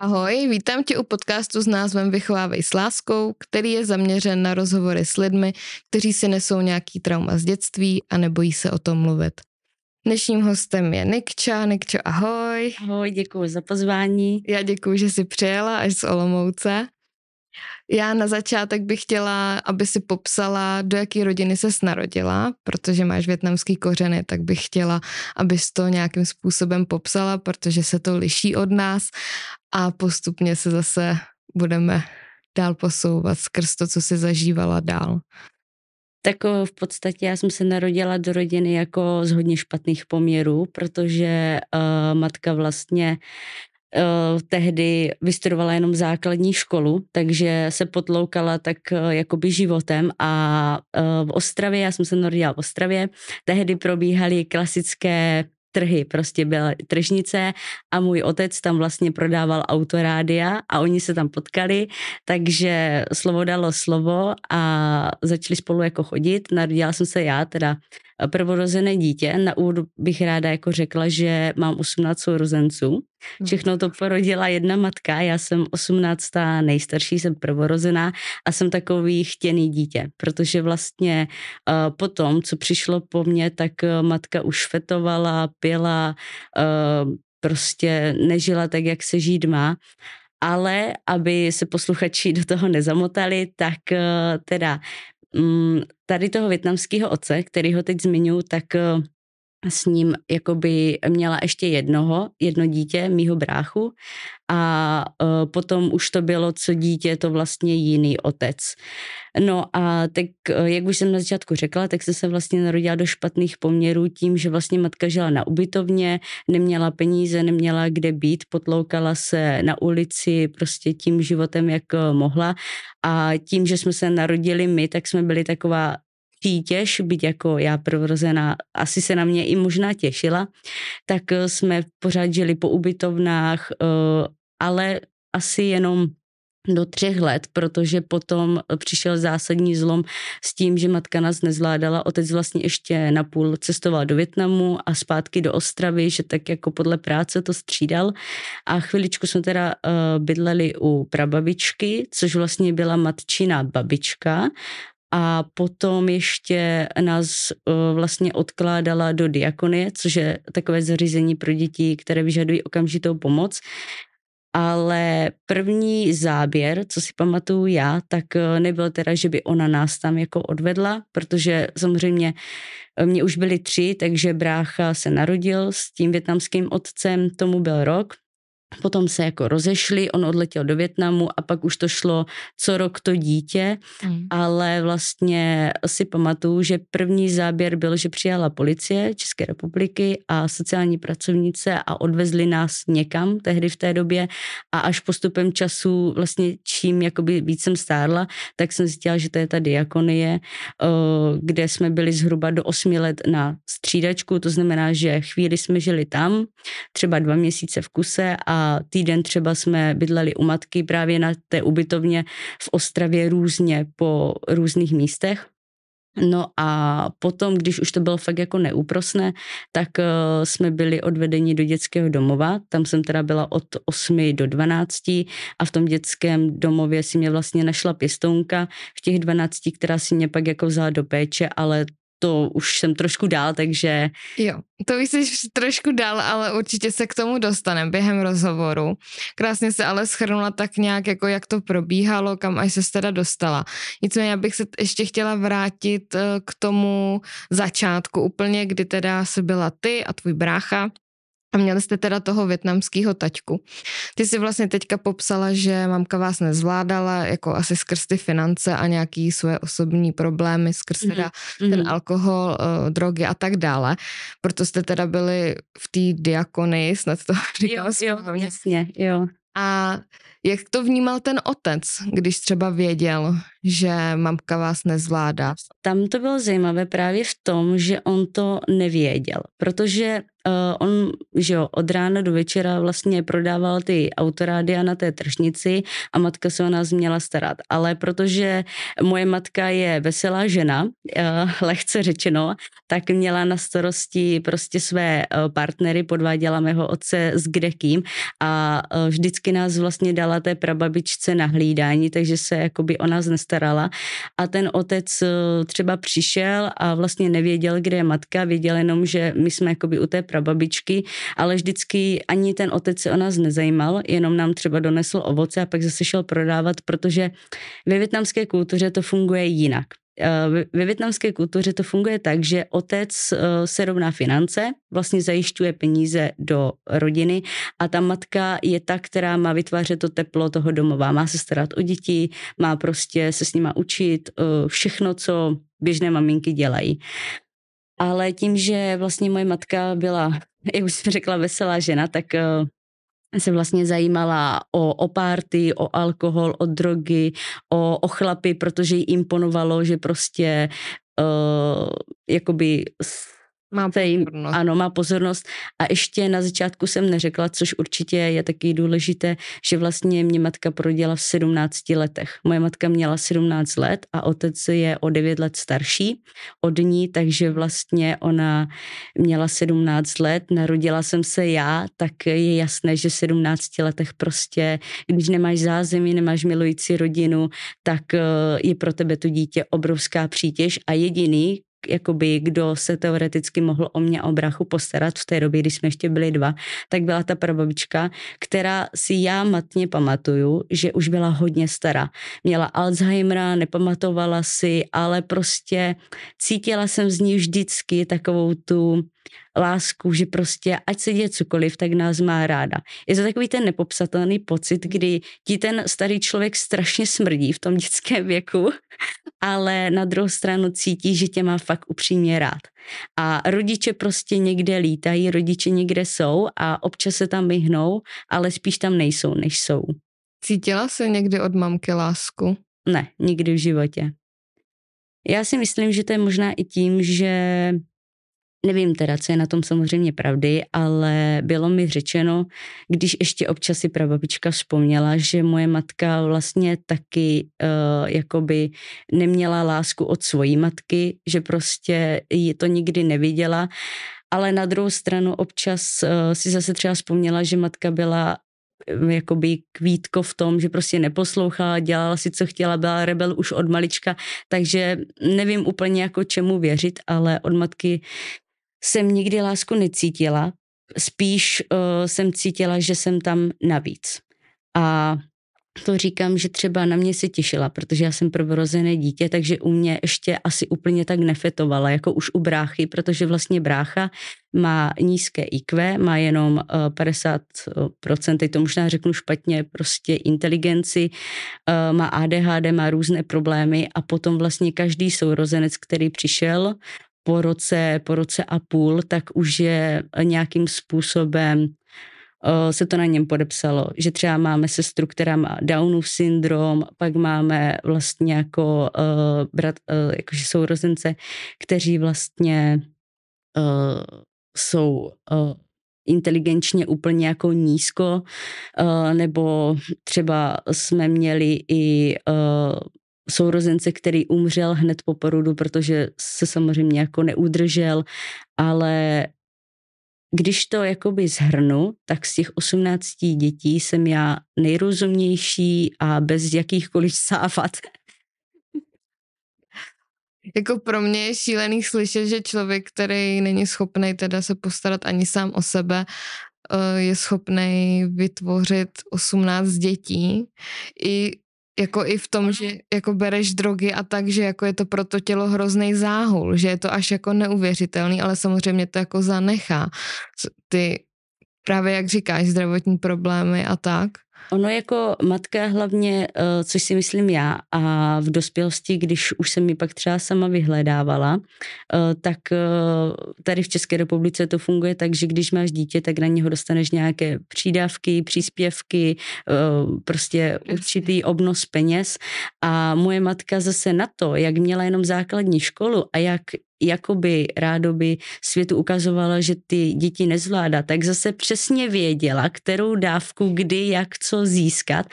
Ahoj, vítám tě u podcastu s názvem Vychovávej s láskou, který je zaměřen na rozhovory s lidmi, kteří si nesou nějaký trauma z dětství a nebojí se o tom mluvit. Dnešním hostem je Nikča. Nikčo, ahoj. Ahoj, děkuji za pozvání. Já děkuji, že jsi přijela až z Olomouce. Já na začátek bych chtěla, aby si popsala, do jaké rodiny se narodila, protože máš větnamský kořeny, tak bych chtěla, abys to nějakým způsobem popsala, protože se to liší od nás a postupně se zase budeme dál posouvat skrz to, co si zažívala dál. Tak eh, v podstatě já jsem se narodila do rodiny jako z hodně špatných poměrů, protože uh, matka vlastně Eh, tehdy vystudovala jenom základní školu, takže se potloukala tak eh, jakoby životem a eh, v Ostravě, já jsem se narodila v Ostravě, tehdy probíhaly klasické trhy, prostě byla tržnice a můj otec tam vlastně prodával autorádia a oni se tam potkali, takže slovo dalo slovo a začali spolu jako chodit. Narodila jsem se já teda Eh, prvorozené dítě. Na úvod bych ráda jako řekla, že mám 18 sourozenců. Hmm. Všechno to porodila jedna matka, já jsem 18. nejstarší, jsem prvorozená a jsem takový chtěný dítě, protože vlastně eh, po tom, co přišlo po mně, tak eh, matka už fetovala, pila, prostě nežila tak, jak se žít má ale aby se posluchači do toho nezamotali, tak teda Mm, tady toho větnamského oce, který ho teď zmiňuji, tak eh, s ním jakoby měla ještě jednoho, jedno dítě, mýho bráchu a uh, potom už to bylo, co dítě, to vlastně jiný otec. No a tak, e, jak už jsem na začátku řekla, tak jsem se vlastně narodila do špatných poměrů tím, že vlastně matka žila na ubytovně, neměla peníze, neměla kde být, potloukala se na ulici prostě tím životem, jak e, mohla a tím, že jsme se narodili my, tak jsme byli taková přítěž, byť jako já prvorozená asi se na mě i možná těšila, tak eh, jsme pořád žili po ubytovnách, eh, ale asi jenom do třech let, protože potom eh, přišel zásadní zlom s tím, že matka nás nezvládala. Otec vlastně ještě napůl cestoval do Větnamu a zpátky do Ostravy, že tak jako podle práce to střídal. A chviličku jsme teda uh, bydleli u prababičky, což vlastně byla matčina babička a potom ještě nás eh, vlastně odkládala do diakonie, což je takové zařízení pro děti, které vyžadují okamžitou pomoc. Ale první záběr, co si pamatuju já, tak eh, nebyl teda, že by ona nás tam jako odvedla, protože samozřejmě eh, mě už byli tři, takže brácha se narodil s tím větnamským otcem, tomu byl rok, Potom se jako rozešli, on odletěl do Větnamu a pak už to šlo co rok to dítě, mm. ale vlastně si pamatuju, že první záběr byl, že přijala policie České republiky a sociální pracovnice a odvezli nás někam tehdy v té době a až postupem času vlastně čím jakoby víc jsem stárla, tak jsem zjistila, že to je ta diakonie, eh, kde jsme byli zhruba do osmi let na střídačku, to znamená, že chvíli jsme žili tam, třeba dva měsíce v kuse a týden třeba jsme bydleli u matky právě na té ubytovně v Ostravě různě po různých místech. No a potom, když už to bylo fakt jako neúprosné, tak eh, jsme byli odvedeni do dětského domova. Tam jsem teda byla od 8 do 12 a v tom dětském domově si mě vlastně našla pěstounka v těch 12, která si mě pak jako vzala do péče, ale to už jsem trošku dál, takže... Jo, to už jsi trošku dál, ale určitě se k tomu dostaneme během rozhovoru. Krásně se ale schrnula tak nějak, jako jak to probíhalo, kam až se teda dostala. Nicméně já bych se ještě chtěla vrátit eh, k tomu začátku úplně, kdy teda se byla ty a tvůj brácha a měli jste teda toho větnamského taťku. Ty si vlastně teďka popsala, že mamka vás nezvládala, jako asi skrz ty finance a nějaký svoje osobní problémy, skrz mm-hmm. teda mhm. ten alkohol, eh, drogy a tak dále. Proto jste teda byli v té diakonii, snad to říkala jo, Jo, jasně, jo. A jak to vnímal ten otec, když třeba věděl, že mamka vás nezvládá. Tam to bylo zajímavé právě v tom, že on to nevěděl, protože uh, on že jo, od rána do večera vlastně prodával ty autorádia na té tržnici a matka se o nás měla starat. Ale protože moje matka je veselá žena, uh, lehce řečeno, tak měla na starosti prostě své uh, partnery, podváděla mého otce s kdekým a uh, vždycky nás vlastně dala té prababičce na hlídání, takže se jakoby o nás nestarala starala. A ten otec eh, třeba přišel a vlastně nevěděl, kde je matka, věděl jenom, že my jsme jakoby u té prababičky, ale vždycky ani ten otec se o nás nezajímal, jenom nám třeba donesl ovoce a pak zase šel prodávat, protože ve větnamské kultuře to funguje jinak. Eh, ve větnamské kultuře to funguje tak, že otec eh, se rovná finance, vlastně zajišťuje peníze do rodiny a ta matka je ta, která má vytvářet to teplo toho domova, má se starat o děti, má prostě se s nima učit eh, všechno, co běžné maminky dělají. Ale tím, že vlastně moje matka byla, jak už jsem řekla, veselá žena, tak se vlastně zajímala o, o párty, o alkohol, o drogy, o, o chlapy, protože jí imponovalo, že prostě uh, jakoby má pozornost. Ano, má pozornost. A ještě na začátku jsem neřekla, což určitě je taky důležité, že vlastně mě matka proděla v 17 letech. Moje matka měla 17 let a otec je o 9 let starší od ní, takže vlastně ona měla 17 let, narodila jsem se já, tak je jasné, že v 17 letech prostě, když nemáš zázemí, nemáš milující rodinu, tak eh, je pro tebe to dítě obrovská přítěž a jediný, jakoby, kdo se teoreticky mohl o mě o brachu postarat v té době, když jsme ještě byli dva, tak byla ta prababička, která si já matně pamatuju, že už byla hodně stará. Měla Alzheimera, nepamatovala si, ale prostě cítila jsem z ní vždycky takovou tu lásku, že prostě ať se děje cokoliv, tak nás má ráda. Je to takový ten nepopsatelný pocit, kdy ti ten starý člověk strašně smrdí v tom dětském věku, ale na druhou stranu cítí, že tě má fakt upřímně rád. A rodiče prostě někde lítají, rodiče někde jsou a občas se tam vyhnou, ale spíš tam nejsou, než jsou. Cítila se někdy od mamky lásku? Ne, nikdy v životě. Já si myslím, že to je možná i tím, že Nevím teda, co je na tom samozřejmě pravdy, ale bylo mi řečeno, když ještě občas si prababička vzpomněla, že moje matka vlastně taky uh, jakoby neměla lásku od svojí matky, že prostě ji to nikdy neviděla, ale na druhou stranu občas uh, si zase třeba vzpomněla, že matka byla eh, jakoby kvítko v tom, že prostě neposlouchala, dělala si, co chtěla, byla rebel už od malička, takže nevím úplně jako čemu věřit, ale od matky jsem nikdy lásku necítila, spíš uh, jsem cítila, že jsem tam navíc. A to říkám, že třeba na mě se těšila, protože já jsem prvorozené dítě, takže u mě ještě asi úplně tak nefetovala, jako už u bráchy, protože vlastně brácha má nízké IQ, má jenom 50%, eh, teď to možná řeknu špatně, prostě inteligenci, eh, má ADHD, má různé problémy a potom vlastně každý sourozenec, který přišel, po roce, po roce a půl, tak už je nějakým způsobem se to na něm podepsalo, že třeba máme sestru, která má Downův syndrom, pak máme vlastně jako uh, brat, uh, jakože sourozence, kteří vlastně uh, jsou uh, inteligenčně úplně jako nízko, uh, nebo třeba jsme měli i uh, sourozence, který umřel hned po porodu, protože se samozřejmě jako neudržel, ale když to jakoby zhrnu, tak z těch 18 dětí jsem já nejrozumnější a bez jakýchkoliv sávat. Jako pro mě je šílený slyšet, že člověk, který není schopný teda se postarat ani sám o sebe, eh, je schopný vytvořit 18 dětí. I jako i v tom, že jako bereš drogy a tak, že jako je to pro to tělo hrozný záhul, že je to až jako neuvěřitelný, ale samozřejmě to jako zanechá ty právě jak říkáš, zdravotní problémy a tak. Ono jako matka hlavně, eh, což si myslím já, a v dospělosti, když už jsem mi pak třeba sama vyhledávala, eh, tak eh, tady v České republice to funguje tak, že když máš dítě, tak na něho dostaneš nějaké přídavky, příspěvky, prostě určitý obnos peněz. A moje matka zase na to, jak měla jenom základní školu a jak jakoby rádoby světu ukazovala, že ty děti nezvládá, tak zase přesně věděla, kterou dávku, kdy, jak, co získat,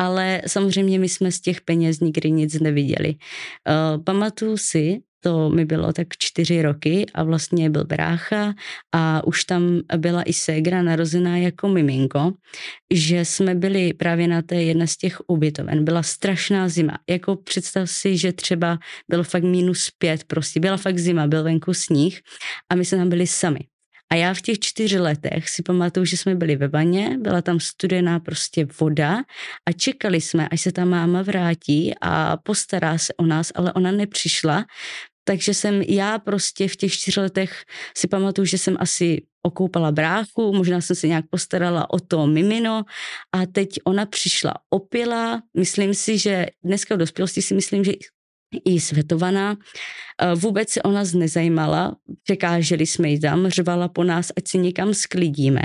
ale samozřejmě my jsme z těch peněz nikdy nic neviděli. Uh, pamatuju si, to mi bylo tak čtyři roky a vlastně byl brácha a už tam byla i ségra narozená jako miminko, že jsme byli právě na té jedna z těch ubytoven. Byla strašná zima. Jako představ si, že třeba bylo fakt minus pět, prostě byla fakt zima, byl venku sníh a my jsme tam byli sami. A já v těch čtyři letech si pamatuju, že jsme byli ve vaně, byla tam studená prostě voda a čekali jsme, až se ta máma vrátí a postará se o nás, ale ona nepřišla, takže jsem já prostě v těch čtyř letech si pamatuju, že jsem asi okoupala bráchu, možná jsem se nějak postarala o to mimino a teď ona přišla opila. Myslím si, že dneska v dospělosti si myslím, že i svetovaná. E, vůbec se o nás nezajímala, překáželi jsme ji tam, řvala po nás, ať si někam sklidíme.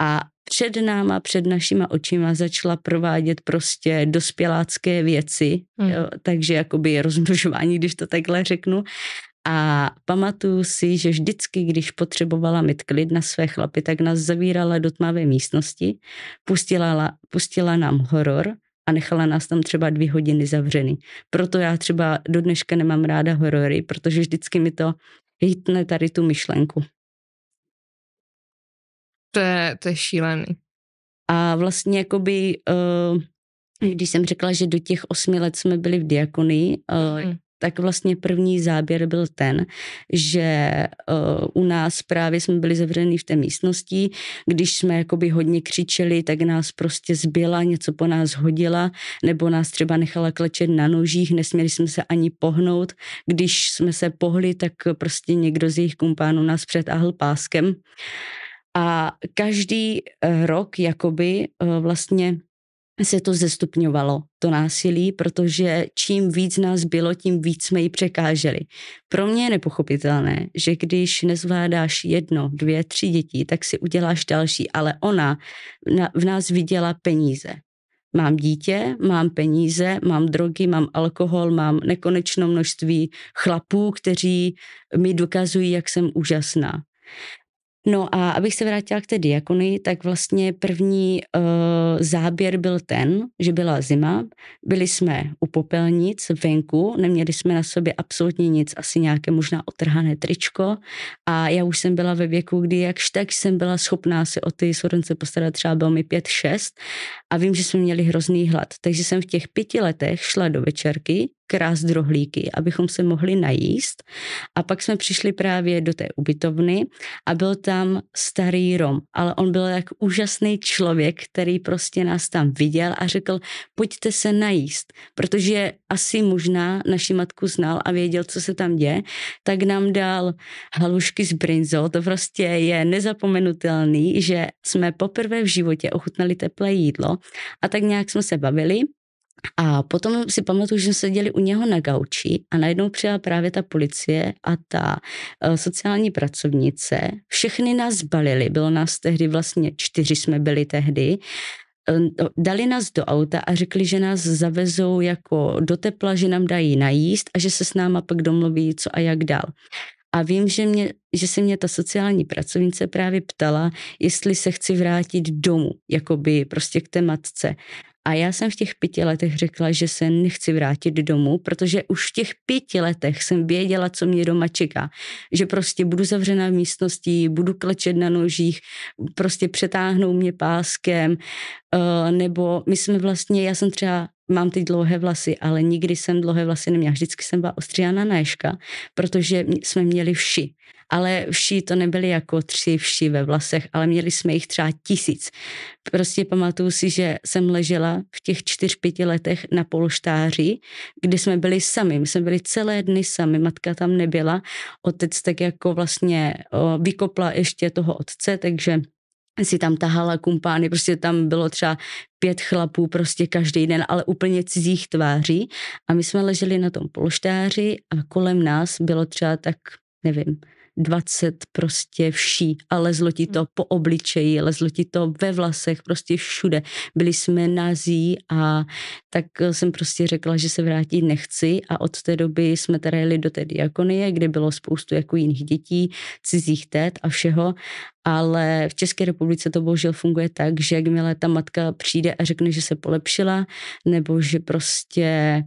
A před náma, před našima očima začala provádět prostě dospělácké věci, mm. jo, takže jakoby rozmnožování, když to takhle řeknu. A pamatuju si, že vždycky, když potřebovala mít klid na své chlapy, tak nás zavírala do tmavé místnosti, pustila, pustila nám horor a nechala nás tam třeba dvě hodiny zavřený. Proto já třeba do dneška nemám ráda horory, protože vždycky mi to hitne tady tu myšlenku. To je, to je šílený. A vlastně jakoby, eh, když jsem řekla, že do těch osmi let jsme byli v diakonii, eh, hmm tak vlastně první záběr byl ten, že uh, u nás právě jsme byli zavřený v té místnosti, když jsme jakoby hodně křičeli, tak nás prostě zbyla, něco po nás hodila, nebo nás třeba nechala klečet na nožích, nesměli jsme se ani pohnout. Když jsme se pohli, tak prostě někdo z jejich kumpánů nás přetáhl páskem. A každý eh, rok jakoby uh, vlastně se to zestupňovalo, to násilí, protože čím víc nás bylo, tím víc jsme ji překáželi. Pro mě je nepochopitelné, že když nezvládáš jedno, dvě, tři děti, tak si uděláš další, ale ona v nás viděla peníze. Mám dítě, mám peníze, mám drogy, mám alkohol, mám nekonečno množství chlapů, kteří mi dokazují, jak jsem úžasná. No a abych se vrátila k té diakony, tak vlastně první uh, záběr byl ten, že byla zima, byli jsme u popelnic venku, neměli jsme na sobě absolutně nic, asi nějaké možná otrhané tričko a já už jsem byla ve věku, kdy jakž tak jsem byla schopná se o ty sourence postarat, třeba bylo mi pět šest, a vím, že jsme měli hrozný hlad, takže jsem v těch pěti letech šla do večerky krás drohlíky, abychom se mohli najíst. A pak jsme přišli právě do té ubytovny a byl tam starý Rom, ale on byl jak úžasný člověk, který prostě nás tam viděl a řekl, pojďte se najíst, protože asi možná naši matku znal a věděl, co se tam děje, tak nám dal halušky s brinzou, to prostě je nezapomenutelný, že jsme poprvé v životě ochutnali teplé jídlo a tak nějak jsme se bavili a potom si pamatuju, že jsme seděli u něho na gauči a najednou přijela právě ta policie a ta eh, sociální pracovnice. Všechny nás balili, bylo nás tehdy vlastně čtyři jsme byli tehdy ehm, no, dali nás do auta a řekli, že nás zavezou jako do tepla, že nám dají najíst a že se s náma pak domluví, co a jak dál. A vím, že, mě, že se mě ta sociální pracovnice právě ptala, jestli se chci vrátit domů, jakoby prostě k té matce. A já jsem v těch pěti letech řekla, že se nechci vrátit domů, protože už v těch pěti letech jsem věděla, co mě doma čeká. Že prostě budu zavřená v místnosti, budu klečet na nožích, prostě přetáhnou mě páskem, eh, nebo my jsme vlastně, já jsem třeba mám ty dlouhé vlasy, ale nikdy jsem dlouhé vlasy neměla. Vždycky jsem byla ostříhána na ješka, protože jsme měli vši. Ale vši to nebyly jako tři vši ve vlasech, ale měli jsme jich třeba tisíc. Prostě pamatuju si, že jsem ležela v těch čtyř, pěti letech na polštáři, kdy jsme byli sami. My jsme byli celé dny sami, matka tam nebyla. Otec tak jako vlastně vykopla ještě toho otce, takže si tam tahala kumpány, prostě tam bylo třeba pět chlapů prostě každý den, ale úplně cizích tváří a my jsme leželi na tom polštáři a kolem nás bylo třeba tak, nevím, 20 prostě vší a lezlo ti to hmm. po obličeji, lezlo ti to ve vlasech, prostě všude. Byli jsme nazí a tak eh, jsem prostě řekla, že se vrátit nechci a od té doby jsme teda jeli do té diakonie, kde bylo spoustu jako jiných dětí, cizích tét a všeho ale v České republice to bohužel funguje tak, že jakmile ta matka přijde a řekne, že se polepšila, nebo že prostě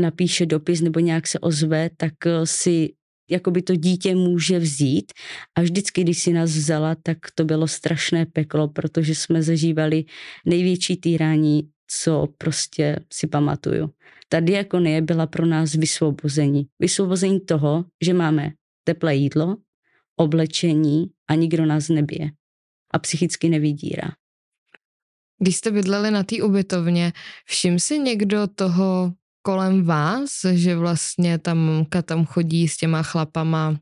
napíše dopis nebo nějak se ozve, tak eh, si jakoby to dítě může vzít. A vždycky, když si nás vzala, tak to bylo strašné peklo, protože jsme zažívali největší týrání, co prostě si pamatuju. Ta diakonie byla pro nás vysvobození. Vysvobození toho, že máme teplé jídlo, oblečení a nikdo nás nebije a psychicky nevydírá. Když jste bydleli na té ubytovně, všim si někdo toho, kolem vás, že vlastně tam tam chodí s těma chlapama,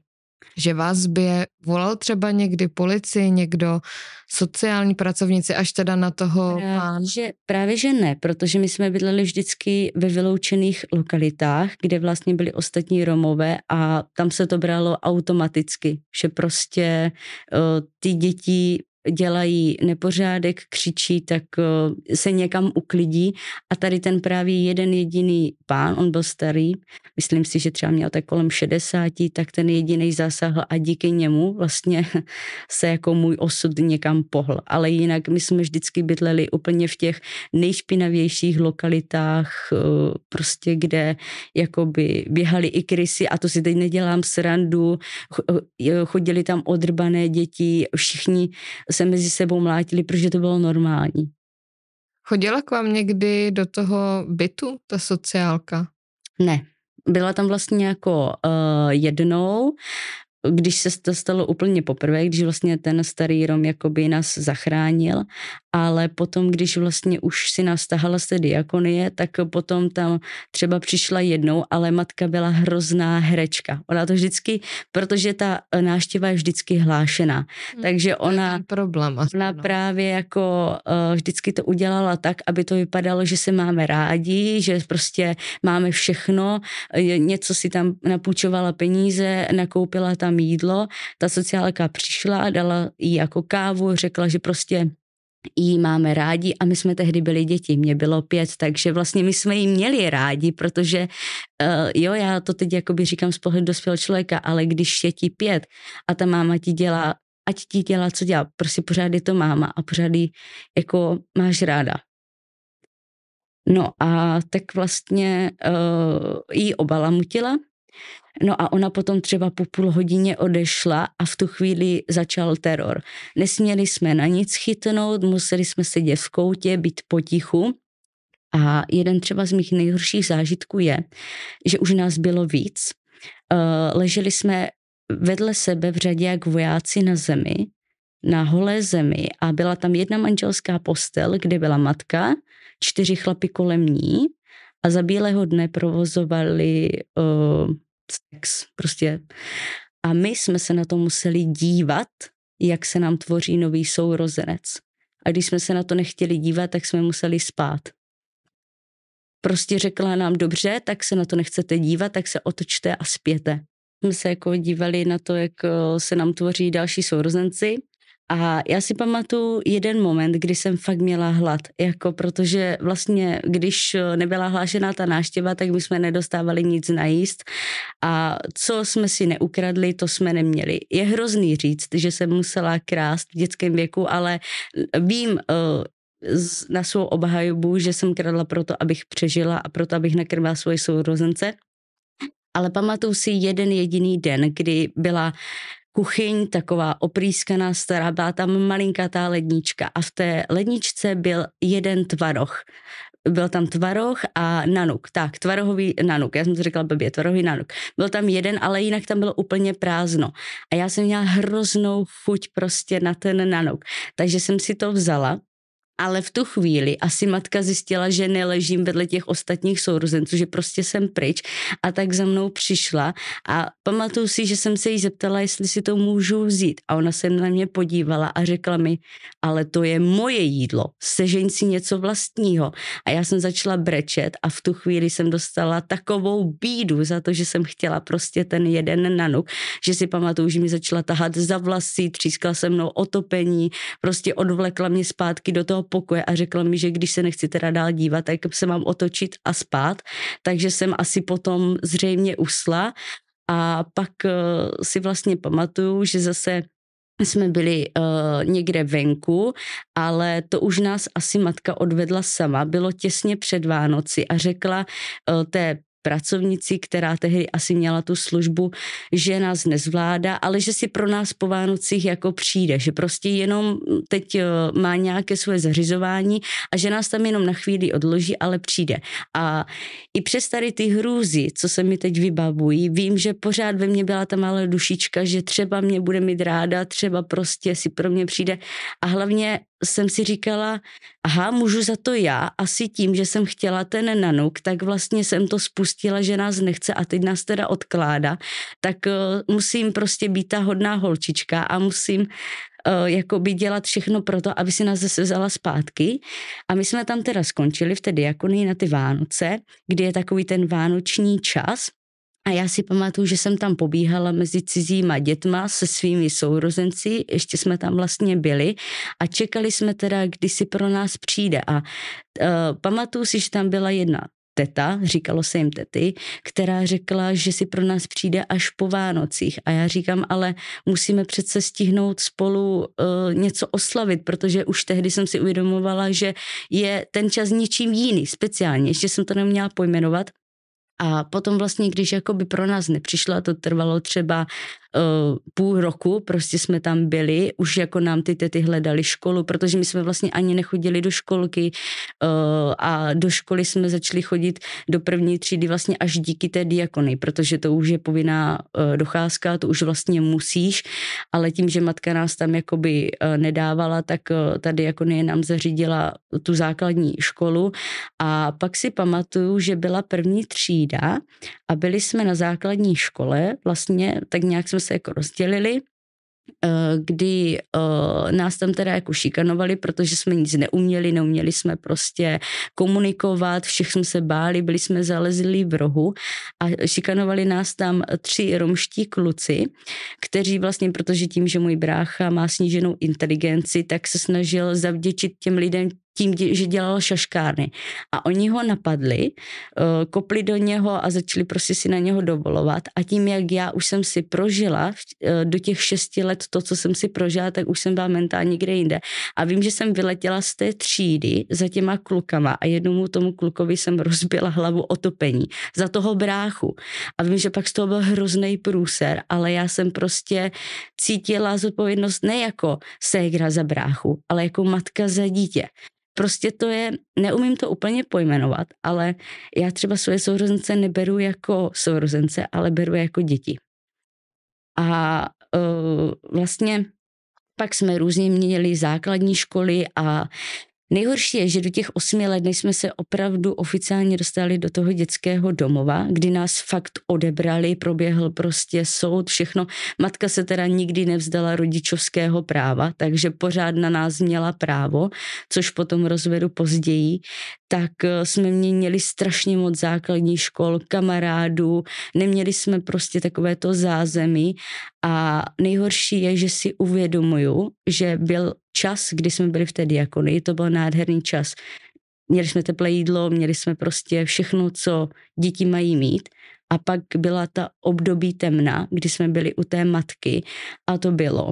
že vás by je volal třeba někdy policii, někdo sociální pracovníci, až teda na toho právě, pán? Že, právě, že ne, protože my jsme bydleli vždycky ve vyloučených lokalitách, kde vlastně byli ostatní Romové a tam se to bralo automaticky, že prostě uh, ty děti dělají nepořádek, křičí, tak eh, se někam uklidí. A tady ten právě jeden jediný pán, on byl starý, myslím si, že třeba měl tak kolem 60, tak ten jediný zasahl a díky němu vlastně se jako můj osud někam pohl. Ale jinak my jsme vždycky bydleli úplně v těch nejšpinavějších lokalitách, eh, prostě kde jakoby běhali i krysy a to si teď nedělám srandu, eh, chodili tam odrbané děti, všichni se mezi sebou mlátili, protože to bylo normální. Chodila k vám někdy do toho bytu ta sociálka? Ne. Byla tam vlastně jako uh, jednou, když se to stalo úplně poprvé, když vlastně ten starý Rom jakoby nás zachránil, ale potom, když vlastně už si nás tahala z té diakonie, tak potom tam třeba přišla jednou, ale matka byla hrozná herečka. Ona to vždycky, protože ta náštěva je vždycky hlášená, hmm, takže ona, problém, ona no. právě jako uh, vždycky to udělala tak, aby to vypadalo, že se máme rádi, že prostě máme všechno, něco si tam napůjčovala peníze, nakoupila tam tam jídlo, ta sociálka přišla a dala jí jako kávu, řekla, že prostě jí máme rádi a my jsme tehdy byli děti, mě bylo pět, takže vlastně my jsme jí měli rádi, protože uh, jo, já to teď jakoby říkám z pohledu dospělého člověka, ale když je ti pět a ta máma ti dělá, ať ti dělá, co dělá, prostě pořád je to máma a pořád jí jako máš ráda. No a tak vlastně uh, jí mutila, No a ona potom třeba po půl hodině odešla a v tu chvíli začal teror. Nesměli jsme na nic chytnout, museli jsme sedět v koutě, být potichu. A jeden třeba z mých nejhorších zážitků je, že už nás bylo víc. Eh, leželi jsme vedle sebe v řadě jak vojáci na zemi, na holé zemi a byla tam jedna manželská postel, kde byla matka, čtyři chlapy kolem ní a za bílého dne provozovali uh, sex prostě. A my jsme se na to museli dívat, jak se nám tvoří nový sourozenec. A když jsme se na to nechtěli dívat, tak jsme museli spát. Prostě řekla nám dobře, tak se na to nechcete dívat, tak se otočte a spěte. My se jako dívali na to, jak eh, se nám tvoří další sourozenci a já si pamatuju jeden moment, kdy jsem fakt měla hlad, jako protože vlastně, když eh, nebyla hlášená ta náštěva, tak my jsme nedostávali nic najíst a co jsme si neukradli, to jsme neměli. Je hrozný říct, že jsem musela krást v dětském věku, ale vím, eh, na svou obhajobu, že jsem kradla proto, abych přežila a proto, abych nakrmila svoje sourozence. Ale pamatuju si jeden jediný den, kdy byla kuchyň, taková oprýskaná stará, byla tam malinkatá lednička a v té ledničce byl jeden tvaroh. Byl tam tvaroh a nanuk, tak, tvarohový nanuk, já jsem to řekla blbě, tvarohový nanuk. Byl tam jeden, ale jinak tam bylo úplně prázdno. A já jsem měla hroznou chuť prostě na ten nanuk. Takže jsem si to vzala ale v tu chvíli asi matka zjistila, že neležím vedle těch ostatních sourozenců, že prostě jsem pryč a tak za mnou přišla a pamatuju si, že jsem se jí zeptala, jestli si to můžu vzít a ona se na mě podívala a řekla mi, ale to je moje jídlo, sežeň si něco vlastního a já jsem začala brečet a v tu chvíli jsem dostala takovou bídu za to, že jsem chtěla prostě ten jeden nanuk, že si pamatuju, že mi začala tahat za vlasy, třískala se mnou otopení, prostě odvlekla mě zpátky do toho pokoje a řekl mi, že když se nechci teda dál dívat, tak se mám otočit a spát, takže jsem asi potom zřejmě usla a pak uh, si vlastně pamatuju, že zase jsme byli uh, někde venku, ale to už nás asi matka odvedla sama. Bylo těsně před Vánoci a řekla uh, té pracovnici, která tehdy asi měla tu službu, že nás nezvládá, ale že si pro nás po Vánocích jako přijde, že prostě jenom teď eh, má nějaké svoje zařizování a že nás tam jenom na chvíli odloží, ale přijde. A i přes tady ty hrůzy, co se mi teď vybavují, vím, že pořád ve mně byla ta malá dušička, že třeba mě bude mít ráda, třeba prostě si pro mě přijde a hlavně jsem si říkala, aha, můžu za to já, asi tím, že jsem chtěla ten nanuk, tak vlastně jsem to spustila, že nás nechce a teď nás teda odkládá, tak uh, musím prostě být ta hodná holčička a musím uh, eh, by dělat všechno pro to, aby si nás zase vzala zpátky. A my jsme tam teda skončili v té diakonii na ty Vánoce, kdy je takový ten vánoční čas, a já si pamatuju, že jsem tam pobíhala mezi cizíma dětma se svými sourozenci, ještě jsme tam vlastně byli a čekali jsme teda, kdy si pro nás přijde. A uh, pamatuju si, že tam byla jedna teta, říkalo se jim tety, která řekla, že si pro nás přijde až po Vánocích. A já říkám, ale musíme přece stihnout spolu uh, něco oslavit, protože už tehdy jsem si uvědomovala, že je ten čas ničím jiný, speciálně, ještě jsem to neměla pojmenovat, a potom vlastně, když jakoby pro nás nepřišla, to trvalo třeba uh, půl roku prostě jsme tam byli, už jako nám ty tety hledali školu, protože my jsme vlastně ani nechodili do školky uh, a do školy jsme začali chodit do první třídy vlastně až díky té diakony, protože to už je povinná uh, docházka, to už vlastně musíš, ale tím, že matka nás tam jakoby uh, nedávala, tak uh, ta diakonie nám zařídila tu základní školu a pak si pamatuju, že byla první třída a byli jsme na základní škole, vlastně tak nějak jsme se jako rozdělili, eh, kdy eh, nás tam teda jako šikanovali, protože jsme nic neuměli, neuměli jsme prostě komunikovat, všech jsme se báli, byli jsme zalezli v rohu a šikanovali nás tam tři romští kluci, kteří vlastně, protože tím, že můj brácha má sníženou inteligenci, tak se snažil zavděčit těm lidem tím, že dělal šaškárny. A oni ho napadli, eh, kopli do něho a začali prostě si na něho dovolovat. A tím, jak já už jsem si prožila eh, do těch šesti let to, co jsem si prožila, tak už jsem byla mentálně kde jinde. A vím, že jsem vyletěla z té třídy za těma klukama a jednomu tomu klukovi jsem rozbila hlavu otopení za toho bráchu. A vím, že pak z toho byl hrozný průser, ale já jsem prostě cítila zodpovědnost ne jako ségra za bráchu, ale jako matka za dítě. Prostě to je, neumím to úplně pojmenovat, ale já třeba svoje sourozence neberu jako sourozence, ale beru jako děti. A uh, vlastně pak jsme různě měli základní školy a Nejhorší je, že do těch osmi let, než jsme se opravdu oficiálně dostali do toho dětského domova, kdy nás fakt odebrali, proběhl prostě soud, všechno. Matka se teda nikdy nevzdala rodičovského práva, takže pořád na nás měla právo, což potom rozvedu později, tak eh, jsme měli strašně moc základní škol, kamarádů, neměli jsme prostě takové to zázemí a nejhorší je, že si uvědomuju, že byl čas, kdy jsme byli v té diakonii, to byl nádherný čas. Měli jsme teplé jídlo, měli jsme prostě všechno, co děti mají mít a pak byla ta období temna, kdy jsme byli u té matky a to bylo,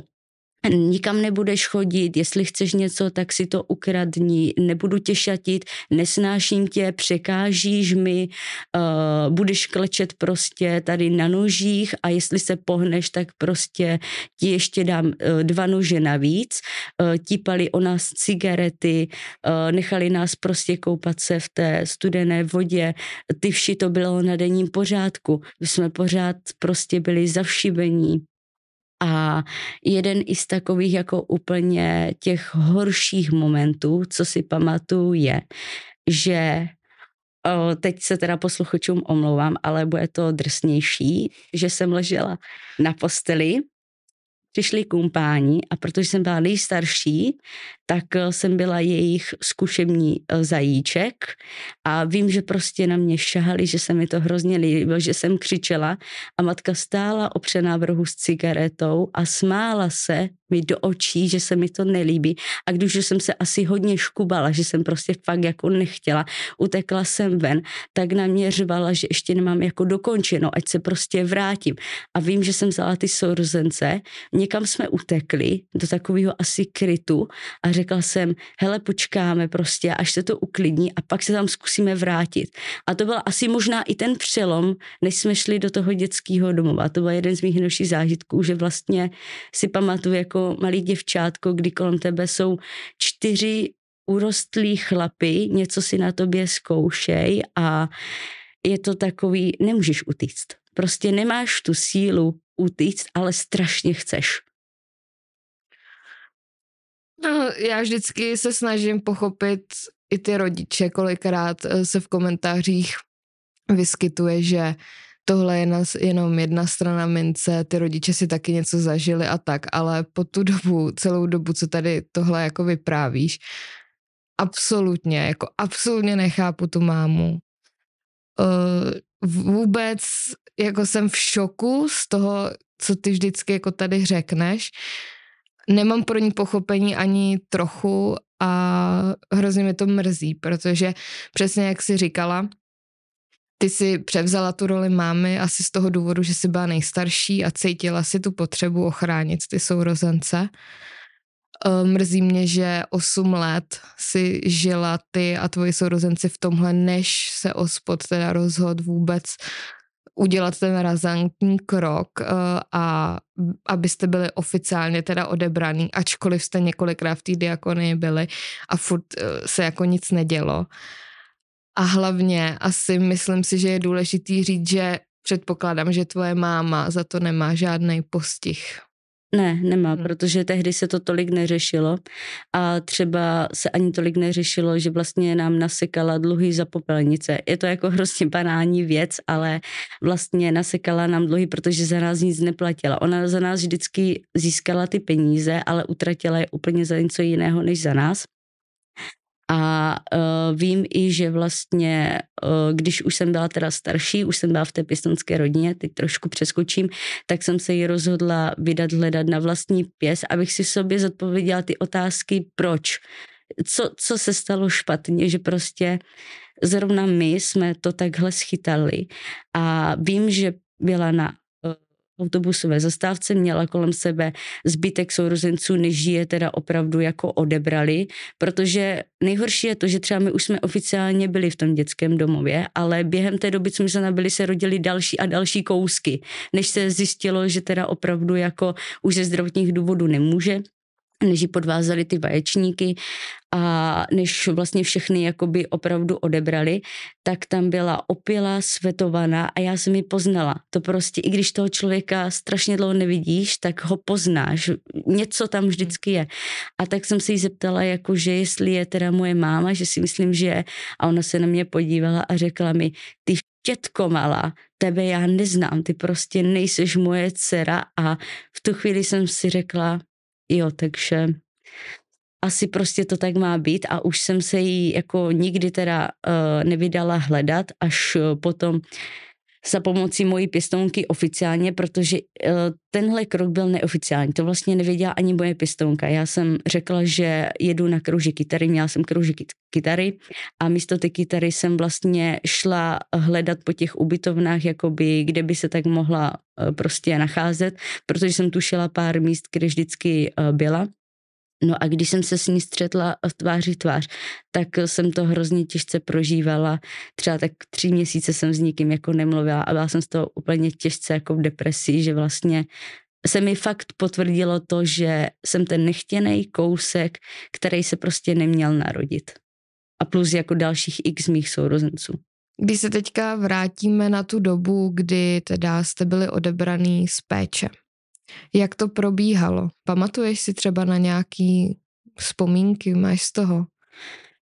nikam nebudeš chodit, jestli chceš něco, tak si to ukradni, nebudu tě šatit, nesnáším tě, překážíš mi, uh, budeš klečet prostě tady na nožích a jestli se pohneš, tak prostě ti ještě dám uh, dva nože navíc. Uh, típali o nás cigarety, uh, nechali nás prostě koupat se v té studené vodě, ty vši to bylo na denním pořádku. My jsme pořád prostě byli zavšibení a jeden i z takových jako úplně těch horších momentů, co si pamatuju, je, že o, teď se teda posluchačům omlouvám, ale bude to drsnější, že jsem ležela na posteli, přišli kumpáni a protože jsem byla nejstarší, tak eh, jsem byla jejich zkušební eh, zajíček a vím, že prostě na mě šahali, že se mi to hrozně líbilo, že jsem křičela a matka stála opřená v rohu s cigaretou a smála se mi do očí, že se mi to nelíbí a když jsem se asi hodně škubala, že jsem prostě fakt jako nechtěla, utekla jsem ven, tak na mě řvala, že ještě nemám jako dokončeno, ať se prostě vrátím. A vím, že jsem vzala ty sourozence, někam jsme utekli do takového asi krytu a řekla řekla jsem, hele, počkáme prostě, až se to uklidní a pak se tam zkusíme vrátit. A to byl asi možná i ten přelom, než jsme šli do toho dětského domova. To byl jeden z mých nejlepších zážitků, že vlastně si pamatuju jako malý děvčátko, kdy kolem tebe jsou čtyři urostlí chlapy, něco si na tobě zkoušej a je to takový, nemůžeš utíct. Prostě nemáš tu sílu utíct, ale strašně chceš. No, já vždycky se snažím pochopit i ty rodiče, kolikrát eh, se v komentářích vyskytuje, že tohle je nás jenom jedna strana mince, ty rodiče si taky něco zažili a tak, ale po tu dobu, celou dobu, co tady tohle jako vyprávíš, absolutně, jako absolutně nechápu tu mámu. Eh, vůbec jako jsem v šoku z toho, co ty vždycky jako tady řekneš nemám pro ní pochopení ani trochu a hrozně mi to mrzí, protože přesně jak si říkala, ty si převzala tu roli mámy asi z toho důvodu, že jsi byla nejstarší a cítila si tu potřebu ochránit ty sourozence. Eh, mrzí mě, že 8 let si žila ty a tvoji sourozenci v tomhle, než se ospod teda rozhod vůbec udělat ten razantní krok eh, a abyste byli oficiálně teda odebraný, ačkoliv jste několikrát v té diakonii byli a furt eh, se jako nic nedělo. A hlavně asi myslím si, že je důležitý říct, že předpokládám, že tvoje máma za to nemá žádný postih. Ne, nemá, hmm. protože tehdy se to tolik neřešilo a třeba se ani tolik neřešilo, že vlastně nám nasekala dluhy za popelnice. Je to jako hrozně banální věc, ale vlastně nasekala nám dluhy, protože za nás nic neplatila. Ona za nás vždycky získala ty peníze, ale utratila je úplně za něco jiného než za nás. A uh, vím i, že vlastně, uh, když už jsem byla teda starší, už jsem byla v té pěstonské rodině, teď trošku přeskočím, tak jsem se ji rozhodla vydat hledat na vlastní pěs, abych si sobě zodpověděla ty otázky, proč. Co, co se stalo špatně, že prostě zrovna my jsme to takhle schytali. A vím, že byla na autobusové zastávce, měla kolem sebe zbytek sourozenců, než je teda opravdu jako odebrali, protože nejhorší je to, že třeba my už jsme oficiálně byli v tom dětském domově, ale během té doby, co my jsme nabili, se rodili další a další kousky, než se zjistilo, že teda opravdu jako už ze zdravotních důvodů nemůže než ji podvázali ty vaječníky a než vlastně všechny jakoby opravdu odebrali, tak tam byla opila, svetovaná a já jsem ji poznala. To prostě, i když toho člověka strašně dlouho nevidíš, tak ho poznáš. Něco tam vždycky je. A tak jsem se jí zeptala, jakože jestli je teda moje máma, že si myslím, že je. A ona se na mě podívala a řekla mi, ty tětko malá, tebe já neznám, ty prostě nejseš moje dcera a v tu chvíli jsem si řekla, jo, takže asi prostě to tak má být a už jsem se jí jako nikdy teda uh, nevydala hledat, až eh, potom za pomocí mojí pěstounky oficiálně, protože eh, tenhle krok byl neoficiální. To vlastně nevěděla ani moje pěstounka. Já jsem řekla, že jedu na kruži kytary, měla jsem kruži kytary a místo té kytary jsem vlastně šla hledat po těch ubytovnách, jakoby, kde by se tak mohla eh, prostě nacházet, protože jsem tušila pár míst, kde vždycky eh, byla No a když jsem se s ní střetla tváří tvář, tak jsem to hrozně těžce prožívala. Třeba tak tři měsíce jsem s nikým jako nemluvila a byla jsem z toho úplně těžce jako v depresi, že vlastně se mi fakt potvrdilo to, že jsem ten nechtěný kousek, který se prostě neměl narodit. A plus jako dalších x mých sourozenců. Když se teďka vrátíme na tu dobu, kdy teda jste byli odebraný z péče, jak to probíhalo? Pamatuješ si třeba na nějaký vzpomínky, máš z toho?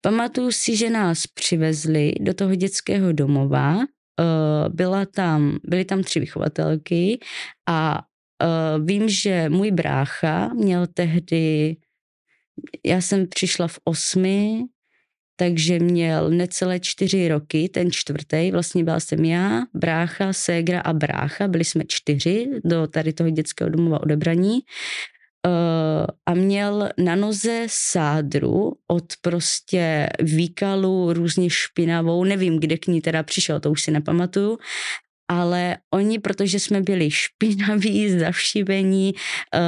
Pamatuju si, že nás přivezli do toho dětského domova, eh, byla tam, byly tam tři vychovatelky a eh, vím, že můj brácha měl tehdy, já jsem přišla v osmi, takže měl necelé čtyři roky, ten čtvrtý, vlastně byla jsem já, brácha, ségra a brácha, byli jsme čtyři do tady toho dětského domova odebraní eh, a měl na noze sádru od prostě výkalu různě špinavou, nevím, kde k ní teda přišel, to už si nepamatuju, ale oni, protože jsme byli špinaví, zavšibení, eh,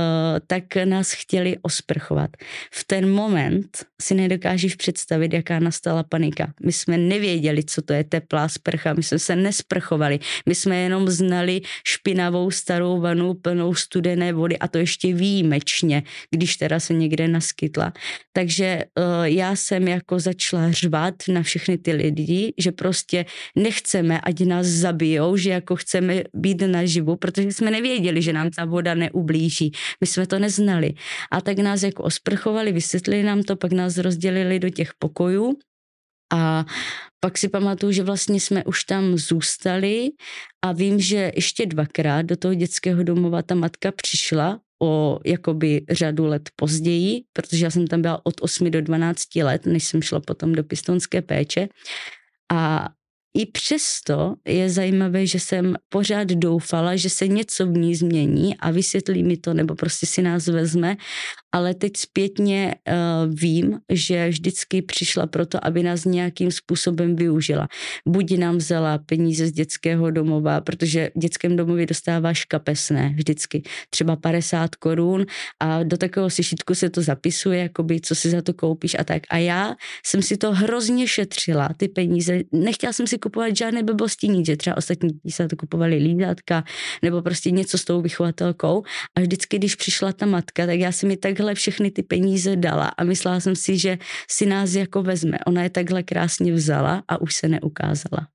tak nás chtěli osprchovat. V ten moment si nedokážeš představit, jaká nastala panika. My jsme nevěděli, co to je teplá sprcha, my jsme se nesprchovali, my jsme jenom znali špinavou starou vanu plnou studené vody a to ještě výjimečně, když teda se někde naskytla. Takže eh, já jsem jako začala řvat na všechny ty lidi, že prostě nechceme, ať nás zabijou, že že jako chceme být naživu, protože jsme nevěděli, že nám ta voda neublíží. My jsme to neznali. A tak nás jako osprchovali, vysvětlili nám to, pak nás rozdělili do těch pokojů a pak si pamatuju, že vlastně jsme už tam zůstali a vím, že ještě dvakrát do toho dětského domova ta matka přišla o jakoby řadu let později, protože já jsem tam byla od 8 do 12 let, než jsem šla potom do pistonské péče. A i přesto je zajímavé, že jsem pořád doufala, že se něco v ní změní a vysvětlí mi to, nebo prostě si nás vezme, ale teď zpětně uh, vím, že vždycky přišla proto, aby nás nějakým způsobem využila. Buď nám vzala peníze z dětského domova, protože v dětském domově dostáváš kapesné vždycky, třeba 50 korun a do takového sešitku se to zapisuje, jakoby, co si za to koupíš a tak. A já jsem si to hrozně šetřila, ty peníze. Nechtěla jsem si si kupovat žádné blbosti nic, že třeba ostatní to kupovali lídátka nebo prostě něco s tou vychovatelkou. A vždycky, když přišla ta matka, tak já jsem mi takhle všechny ty peníze dala a myslela jsem si, že si nás jako vezme. Ona je takhle krásně vzala a už se neukázala.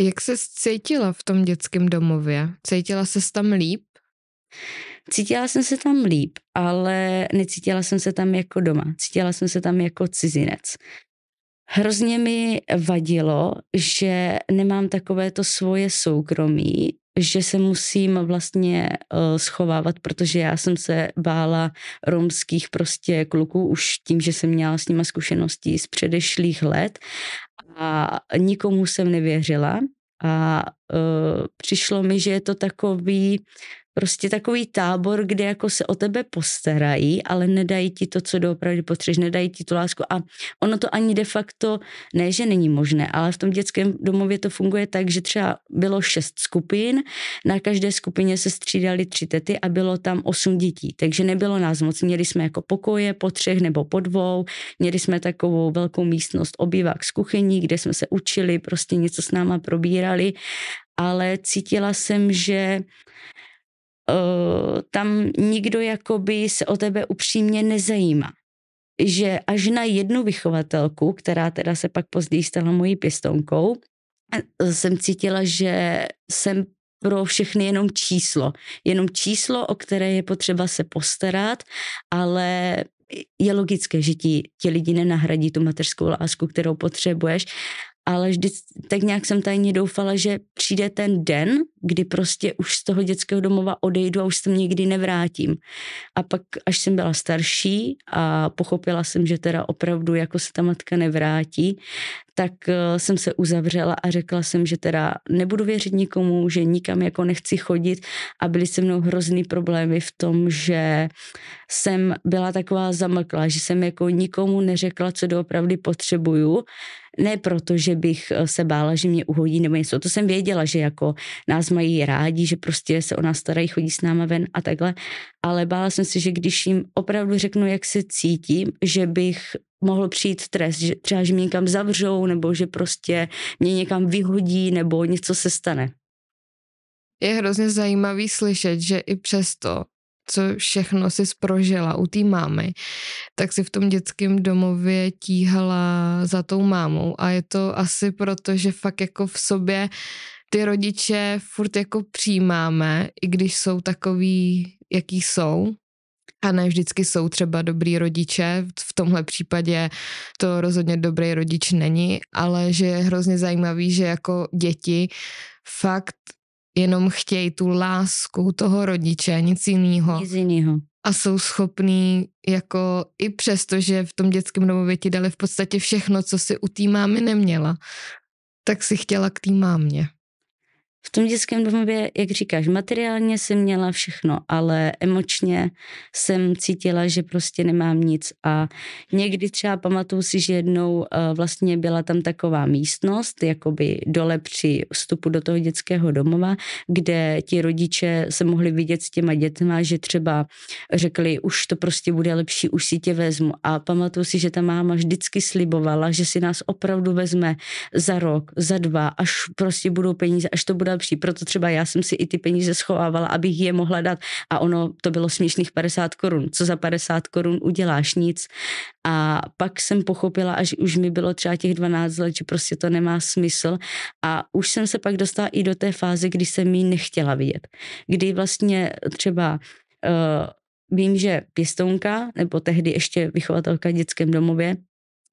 Jak se cítila v tom dětském domově? Cítila se tam líp? Cítila jsem se tam líp, ale necítila jsem se tam jako doma. Cítila jsem se tam jako cizinec. Hrozně mi vadilo, že nemám takové to svoje soukromí, že se musím vlastně eh, schovávat, protože já jsem se bála romských prostě kluků už tím, že jsem měla s nima zkušenosti z předešlých let a nikomu jsem nevěřila a uh, přišlo mi, že je to takový prostě takový tábor, kde jako se o tebe postarají, ale nedají ti to, co doopravdy potřebuješ, nedají ti tu lásku a ono to ani de facto, ne, že není možné, ale v tom dětském domově to funguje tak, že třeba bylo šest skupin, na každé skupině se střídali tři tety a bylo tam osm dětí, takže nebylo nás moc, měli jsme jako pokoje po třech nebo po dvou, měli jsme takovou velkou místnost obývák z kuchyní, kde jsme se učili, prostě něco s náma probírali ale cítila jsem, že Eh, tam nikdo jakoby se o tebe upřímně nezajímá. Že až na jednu vychovatelku, která teda se pak později stala mojí pěstonkou, eh, jsem cítila, že jsem pro všechny jenom číslo. Jenom číslo, o které je potřeba se postarat, ale je logické, že ti, ti lidi nenahradí tu mateřskou lásku, kterou potřebuješ ale vždy tak nějak jsem tajně doufala, že přijde ten den, kdy prostě už z toho dětského domova odejdu a už se nikdy nevrátím. A pak, až jsem byla starší a pochopila jsem, že teda opravdu jako se ta matka nevrátí, tak eh, jsem se uzavřela a řekla jsem, že teda nebudu věřit nikomu, že nikam jako nechci chodit a byly se mnou hrozný problémy v tom, že jsem byla taková zamlklá, že jsem jako nikomu neřekla, co doopravdy potřebuju, ne proto, že bych eh, se bála, že mě uhodí nebo něco. To jsem věděla, že jako nás mají rádi, že prostě se o nás starají, chodí s náma ven a takhle. Ale bála jsem se, že když jim opravdu řeknu, jak se cítím, že bych mohl přijít trest, že třeba, že mě někam zavřou, nebo že prostě mě někam vyhodí, nebo něco se stane. Je hrozně zajímavý slyšet, že i přesto, co všechno si prožila u té mámy, tak si v tom dětském domově tíhala za tou mámou a je to asi proto, že fakt jako v sobě ty rodiče furt jako přijímáme, i když jsou takový, jaký jsou, a ne vždycky jsou třeba dobrý rodiče, v tomhle případě to rozhodně dobrý rodič není, ale že je hrozně zajímavý, že jako děti fakt jenom chtějí tu lásku toho rodiče, nic jiného. Nic jiného. A jsou schopní jako i přesto, že v tom dětském domově ti dali v podstatě všechno, co si u té mámy neměla, tak si chtěla k té mámě v tom dětském domově, jak říkáš, materiálně jsem měla všechno, ale emočně jsem cítila, že prostě nemám nic a někdy třeba pamatuju si, že jednou eh, vlastně byla tam taková místnost, jakoby dole při vstupu do toho dětského domova, kde ti rodiče se mohli vidět s těma dětma, že třeba řekli, už to prostě bude lepší, už si tě vezmu a pamatuju si, že ta máma vždycky slibovala, že si nás opravdu vezme za rok, za dva, až prostě budou peníze, až to bude lepší. Proto třeba já jsem si i ty peníze schovávala, abych je mohla dát a ono to bylo směšných 50 korun. Co za 50 korun uděláš? Nic. A pak jsem pochopila, až už mi bylo třeba těch 12 let, že prostě to nemá smysl. A už jsem se pak dostala i do té fáze, kdy jsem ji nechtěla vidět. Kdy vlastně třeba uh, vím, že pěstounka, nebo tehdy ještě vychovatelka v dětském domově,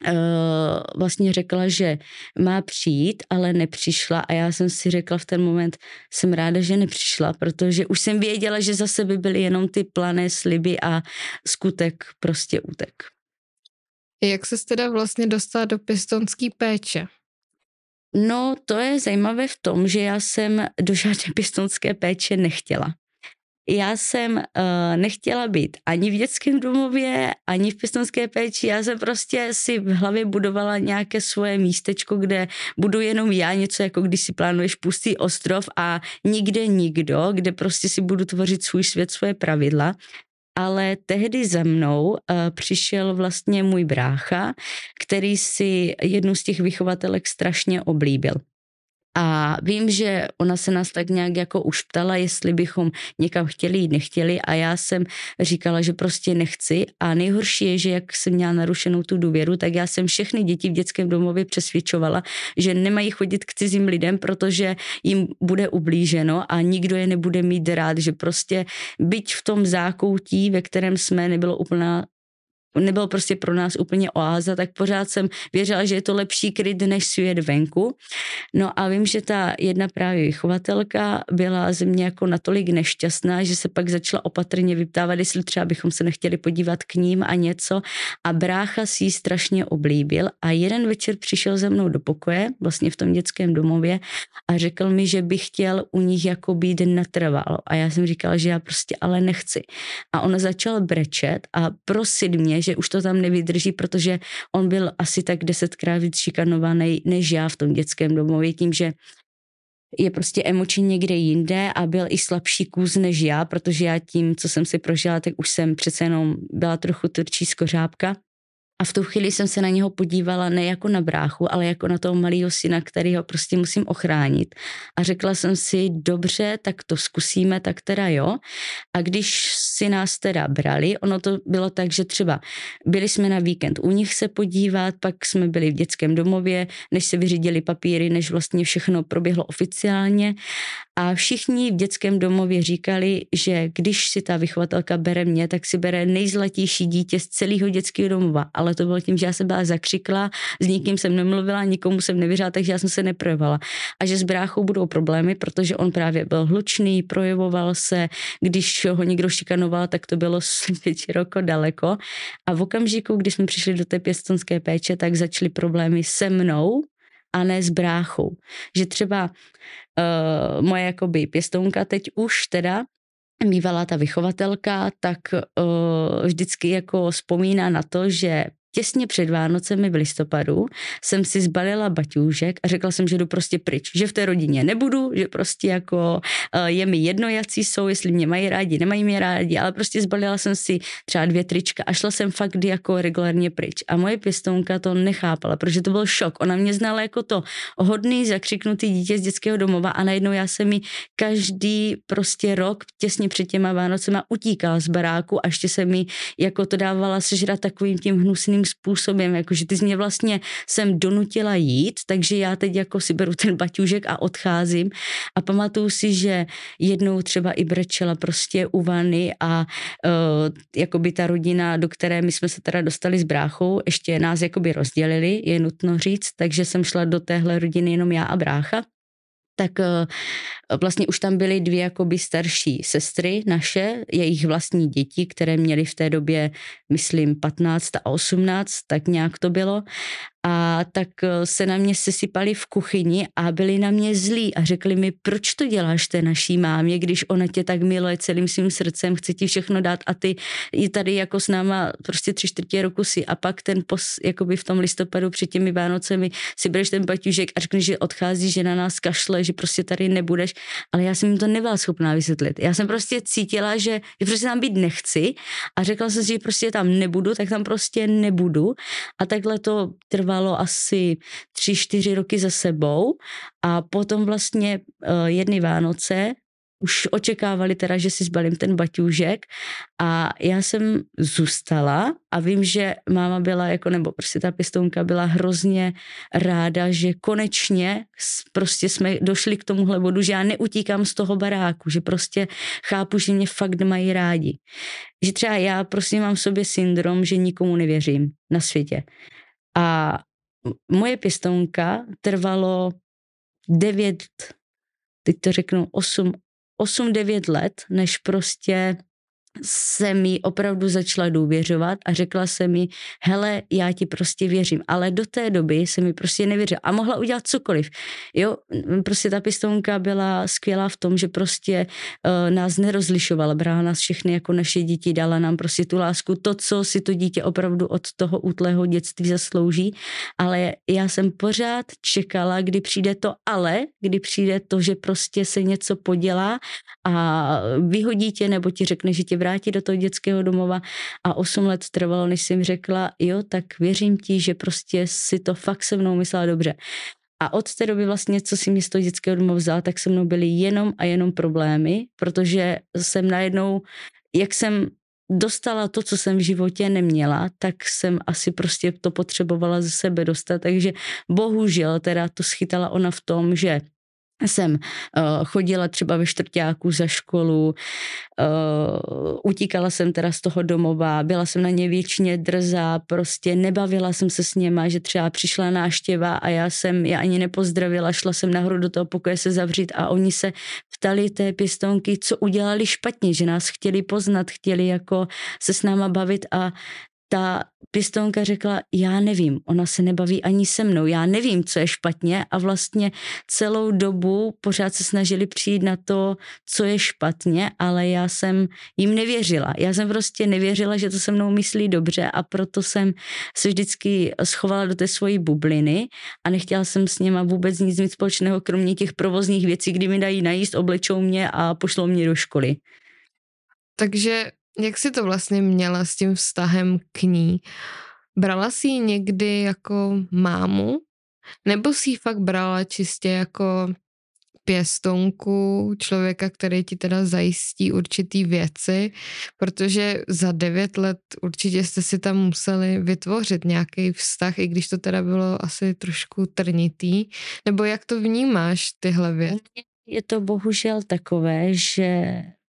Eh, vlastně řekla, že má přijít, ale nepřišla a já jsem si řekla v ten moment, jsem ráda, že nepřišla, protože už jsem věděla, že za sebe byly jenom ty plané sliby a skutek prostě útek. Jak se teda vlastně dostala do pistonské péče? No, to je zajímavé v tom, že já jsem do žádné pistonské péče nechtěla já jsem uh, nechtěla být ani v dětském domově, ani v pistonské péči. Já jsem prostě si v hlavě budovala nějaké svoje místečko, kde budu jenom já něco, jako když si plánuješ pustý ostrov a nikde nikdo, kde prostě si budu tvořit svůj svět, svoje pravidla. Ale tehdy za mnou uh, přišel vlastně můj brácha, který si jednu z těch vychovatelek strašně oblíbil. A vím, že ona se nás tak nějak jako už ptala, jestli bychom někam chtěli jít, nechtěli a já jsem říkala, že prostě nechci a nejhorší je, že jak jsem měla narušenou tu důvěru, tak já jsem všechny děti v dětském domově přesvědčovala, že nemají chodit k cizím lidem, protože jim bude ublíženo a nikdo je nebude mít rád, že prostě byť v tom zákoutí, ve kterém jsme, nebylo úplná nebyl prostě pro nás úplně oáza, tak pořád jsem věřila, že je to lepší kryt než svět venku. No a vím, že ta jedna právě vychovatelka byla ze mě jako natolik nešťastná, že se pak začala opatrně vyptávat, jestli třeba bychom se nechtěli podívat k ním a něco. A brácha si ji strašně oblíbil a jeden večer přišel ze mnou do pokoje, vlastně v tom dětském domově a řekl mi, že by chtěl u nich jako být natrvalo. A já jsem říkala, že já prostě ale nechci. A ona začala brečet a prosit mě, že už to tam nevydrží, protože on byl asi tak desetkrát víc šikanovaný než já v tom dětském domově tím, že je prostě emočně někde jinde a byl i slabší kůz než já, protože já tím, co jsem si prožila, tak už jsem přece jenom byla trochu tvrdší skořápka. A v tu chvíli jsem se na něho podívala ne jako na bráchu, ale jako na toho malého syna, který ho prostě musím ochránit. A řekla jsem si, dobře, tak to zkusíme, tak teda jo. A když si nás teda brali, ono to bylo tak, že třeba byli jsme na víkend u nich se podívat, pak jsme byli v dětském domově, než se vyřídili papíry, než vlastně všechno proběhlo oficiálně. A všichni v dětském domově říkali, že když si ta vychovatelka bere mě, tak si bere nejzlatější dítě z celého dětského domova, ale to bylo tím, že já se byla zakřikla, s nikým jsem nemluvila, nikomu jsem nevěřila, takže já jsem se neprojevala. A že s bráchou budou problémy, protože on právě byl hlučný, projevoval se, když ho někdo šikanoval, tak to bylo roko daleko. A v okamžiku, kdy jsme přišli do té pěstonské péče, tak začaly problémy se mnou, a ne s bráchou. Že třeba uh, moje jakoby pěstounka teď už teda bývalá ta vychovatelka, tak uh, vždycky jako vzpomíná na to, že těsně před Vánocemi v listopadu jsem si zbalila baťůžek a řekla jsem, že jdu prostě pryč, že v té rodině nebudu, že prostě jako eh, je mi jedno, jací jsou, jestli mě mají rádi, nemají mě rádi, ale prostě zbalila jsem si třeba dvě trička a šla jsem fakt jako regulárně pryč. A moje pěstounka to nechápala, protože to byl šok. Ona mě znala jako to hodný, zakřiknutý dítě z dětského domova a najednou já jsem mi každý prostě rok těsně před těma Vánocema utíkala z baráku a ještě se mi jako to dávala sežrat takovým tím hnusným nějakým způsobem, jakože ty jsi mě vlastně jsem donutila jít, takže já teď jako si beru ten baťužek a odcházím a pamatuju si, že jednou třeba i brečela prostě u vany a uh, eh, by ta rodina, do které my jsme se teda dostali s bráchou, ještě nás jako by rozdělili, je nutno říct, takže jsem šla do téhle rodiny jenom já a brácha tak eh, vlastně už tam byly dvě jakoby starší sestry naše, jejich vlastní děti, které měly v té době, myslím, 15 a 18, tak nějak to bylo a tak eh, se na mě sesypali v kuchyni a byli na mě zlí a řekli mi, proč to děláš té naší mámě, když ona tě tak miluje celým svým srdcem, chce ti všechno dát a ty i tady jako s náma prostě tři čtvrtě roku si a pak ten pos, jakoby v tom listopadu před těmi Vánocemi si budeš ten baťužek a řekneš, že odchází, že na nás kašle, že prostě tady nebudeš, ale já jsem jim to nebyla schopná vysvětlit. Já jsem prostě cítila, že, že prostě tam být nechci a řekla jsem si, že prostě tam nebudu, tak tam prostě nebudu a takhle to trvá trvalo asi tři, čtyři roky za sebou a potom vlastně eh, jedny Vánoce už očekávali teda, že si zbalím ten baťůžek a já jsem zůstala a vím, že máma byla jako, nebo prostě ta pistounka byla hrozně ráda, že konečně prostě jsme došli k tomuhle bodu, že já neutíkám z toho baráku, že prostě chápu, že mě fakt mají rádi. Že třeba já prostě mám v sobě syndrom, že nikomu nevěřím na světě. A moje pěstounka trvalo 9, teď to řeknu 8, 8-9 let, než prostě jsem jí opravdu začala důvěřovat a řekla jsem mi, hele, já ti prostě věřím, ale do té doby se mi prostě nevěřila a mohla udělat cokoliv. Jo, prostě ta pistonka byla skvělá v tom, že prostě uh, nás nerozlišovala, brala nás všechny jako naše děti, dala nám prostě tu lásku, to, co si to dítě opravdu od toho útlého dětství zaslouží, ale já jsem pořád čekala, kdy přijde to ale, kdy přijde to, že prostě se něco podělá a vyhodí tě nebo ti řekne, že tě vrátit do toho dětského domova a 8 let trvalo, než jsem řekla, jo, tak věřím ti, že prostě si to fakt se mnou myslela dobře. A od té doby vlastně, co si mě z toho dětského domova vzala, tak se mnou byly jenom a jenom problémy, protože jsem najednou, jak jsem dostala to, co jsem v životě neměla, tak jsem asi prostě to potřebovala ze sebe dostat, takže bohužel teda to schytala ona v tom, že jsem uh, chodila třeba ve čtvrtáku za školu, uh, utíkala jsem teda z toho domova, byla jsem na ně většině drzá, prostě nebavila jsem se s něma, že třeba přišla náštěva a já jsem, já ani nepozdravila, šla jsem nahoru do toho pokoje se zavřít a oni se ptali té pěstonky, co udělali špatně, že nás chtěli poznat, chtěli jako se s náma bavit a ta pistonka řekla, já nevím, ona se nebaví ani se mnou, já nevím, co je špatně a vlastně celou dobu pořád se snažili přijít na to, co je špatně, ale já jsem jim nevěřila. Já jsem prostě nevěřila, že to se mnou myslí dobře a proto jsem se vždycky schovala do té svojí bubliny a nechtěla jsem s něma vůbec nic mít společného, kromě těch provozních věcí, kdy mi dají najíst, oblečou mě a pošlou mě do školy. Takže jak jsi to vlastně měla s tím vztahem k ní? Brala si ji někdy jako mámu? Nebo si ji fakt brala čistě jako pěstonku, člověka, který ti teda zajistí určitý věci, protože za devět let určitě jste si tam museli vytvořit nějaký vztah, i když to teda bylo asi trošku trnitý. Nebo jak to vnímáš tyhle věci? Je to bohužel takové, že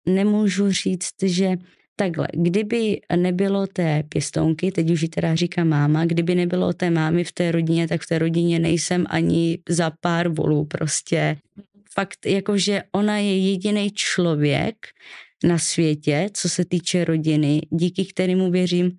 nemůžu říct, že Takhle, kdyby nebylo té pěstounky, teď už ji teda říká máma, kdyby nebylo té mámy v té rodině, tak v té rodině nejsem ani za pár volů prostě. Fakt jakože ona je jediný člověk, na světě, co se týče rodiny, díky kterému věřím,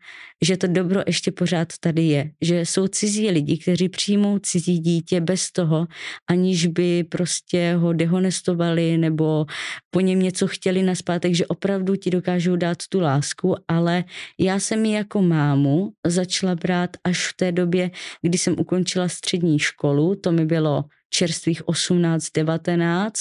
že to dobro ještě pořád tady je. Že jsou cizí lidi, kteří přijmou cizí dítě bez toho, aniž by prostě ho dehonestovali nebo po něm něco chtěli naspátek, že opravdu ti dokážou dát tu lásku, ale já jsem ji jako mámu začala brát až v té době, kdy jsem ukončila střední školu, to mi bylo čerstvých 18-19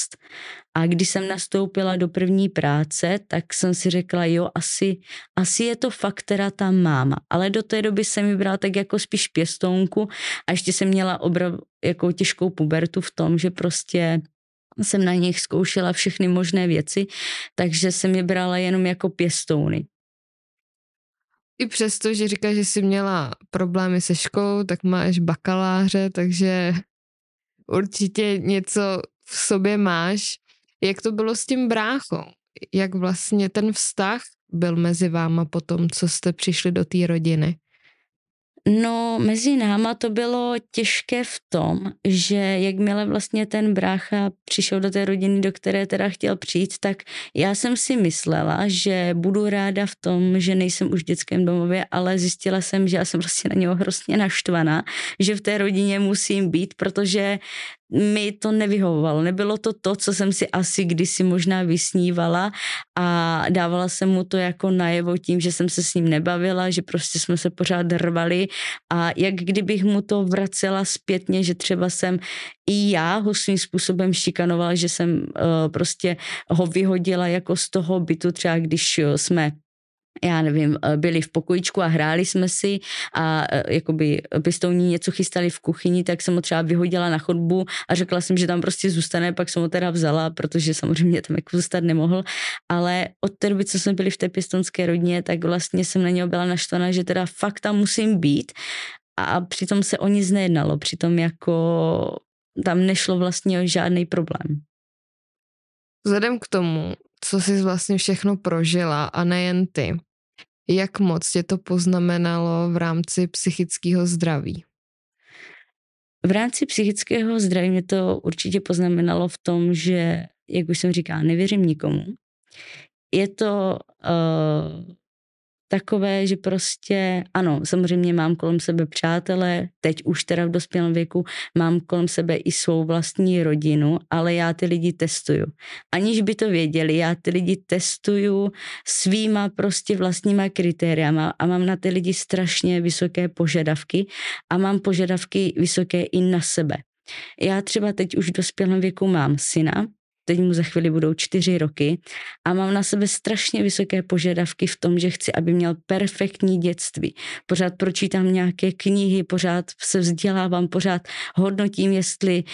a když jsem nastoupila do první práce, tak jsem si řekla, jo, asi, asi je to fakt teda ta máma. Ale do té doby jsem ji brala tak jako spíš pěstounku a ještě jsem měla obrov, jako těžkou pubertu v tom, že prostě jsem na nich zkoušela všechny možné věci, takže jsem je brala jenom jako pěstouny. I přesto, že říkáš, že jsi měla problémy se školou, tak máš bakaláře, takže určitě něco v sobě máš. Jak to bylo s tím bráchou? Jak vlastně ten vztah byl mezi váma po tom, co jste přišli do té rodiny? No, mezi náma to bylo těžké v tom, že jakmile vlastně ten brácha přišel do té rodiny, do které teda chtěl přijít, tak já jsem si myslela, že budu ráda v tom, že nejsem už v dětském domově, ale zjistila jsem, že já jsem vlastně na něho hrozně naštvaná, že v té rodině musím být, protože mi to nevyhovovalo. Nebylo to to, co jsem si asi kdysi možná vysnívala a dávala jsem mu to jako najevo tím, že jsem se s ním nebavila, že prostě jsme se pořád rvali a jak kdybych mu to vracela zpětně, že třeba jsem i já ho svým způsobem šikanovala, že jsem uh, prostě ho vyhodila jako z toho bytu, třeba když eh, jsme já nevím, eh, byli v pokojičku a hráli jsme si a eh, jakoby eh, pistouní něco chystali v kuchyni, tak jsem ho třeba vyhodila na chodbu a řekla jsem, že tam prostě zůstane, pak jsem ho teda vzala, protože samozřejmě tam jako zůstat nemohl, ale od té doby, co jsme byli v té pistonské rodině, tak vlastně jsem na něho byla naštvaná, že teda fakt tam musím být a přitom se o nic nejednalo, přitom jako tam nešlo vlastně o žádný problém. Vzhledem k tomu, co jsi vlastně všechno prožila a nejen ty. Jak moc tě to poznamenalo v rámci psychického zdraví? V rámci psychického zdraví mě to určitě poznamenalo v tom, že, jak už jsem říkala, nevěřím nikomu. Je to uh, takové, že prostě ano, samozřejmě mám kolem sebe přátele, teď už teda v dospělém věku mám kolem sebe i svou vlastní rodinu, ale já ty lidi testuju. Aniž by to věděli, já ty lidi testuju svýma prostě vlastníma kritériama a mám na ty lidi strašně vysoké požadavky a mám požadavky vysoké i na sebe. Já třeba teď už v dospělém věku mám syna, teď mu za chvíli budou čtyři roky a mám na sebe strašně vysoké požadavky v tom, že chci, aby měl perfektní dětství. Pořád pročítám nějaké knihy, pořád se vzdělávám, pořád hodnotím, jestli,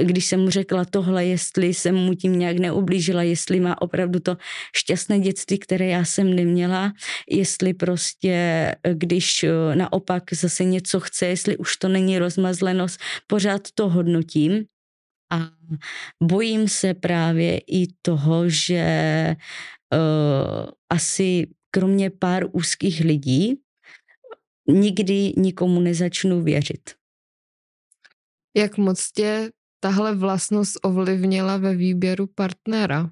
když jsem mu řekla tohle, jestli jsem mu tím nějak neublížila, jestli má opravdu to šťastné dětství, které já jsem neměla, jestli prostě, když eh, naopak zase něco chce, jestli už to není rozmazlenost, pořád to hodnotím a bojím se právě i toho, že uh, asi kromě pár úzkých lidí nikdy nikomu nezačnu věřit. Jak moc tě tahle vlastnost ovlivnila ve výběru partnera?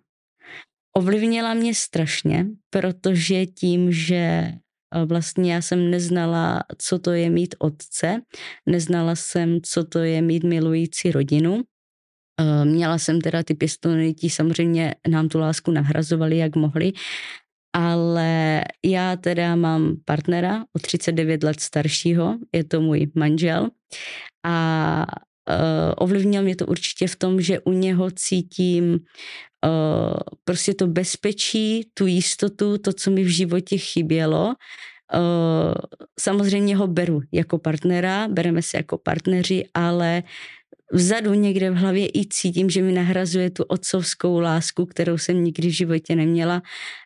Ovlivnila mě strašně, protože tím, že eh, vlastně já jsem neznala, co to je mít otce, neznala jsem, co to je mít milující rodinu, Eh, měla jsem teda ty pěstony, ti samozřejmě nám tu lásku nahrazovali, jak mohli, ale já teda mám partnera o 39 let staršího, je to můj manžel a eh, ovlivnil mě to určitě v tom, že u něho cítím eh, prostě to bezpečí, tu jistotu, to, co mi v životě chybělo. Uh, samozřejmě ho beru jako partnera, bereme se jako partneři, ale vzadu někde v hlavě i cítím, že mi nahrazuje tu otcovskou lásku, kterou jsem nikdy v životě neměla.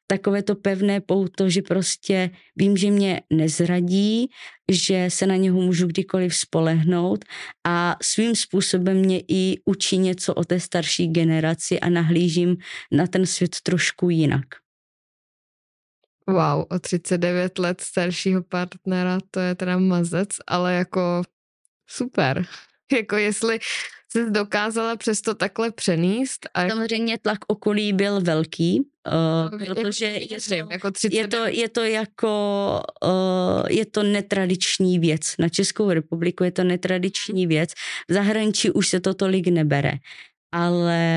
Takové to pevné pouto, že prostě vím, že mě nezradí, že se na něho můžu kdykoliv spolehnout a svým způsobem mě i učí něco o té starší generaci a nahlížím na ten svět trošku jinak. Wow, o 39 let staršího partnera, to je teda mazec, ale jako super. Jako jestli se dokázala přesto takhle přenést. A... Samozřejmě tlak okolí byl velký, uh, protože je to, jako 30... je to, je to jako, uh, je to netradiční věc. Na Českou republiku je to netradiční mhm. věc. V zahraničí už se to tolik nebere ale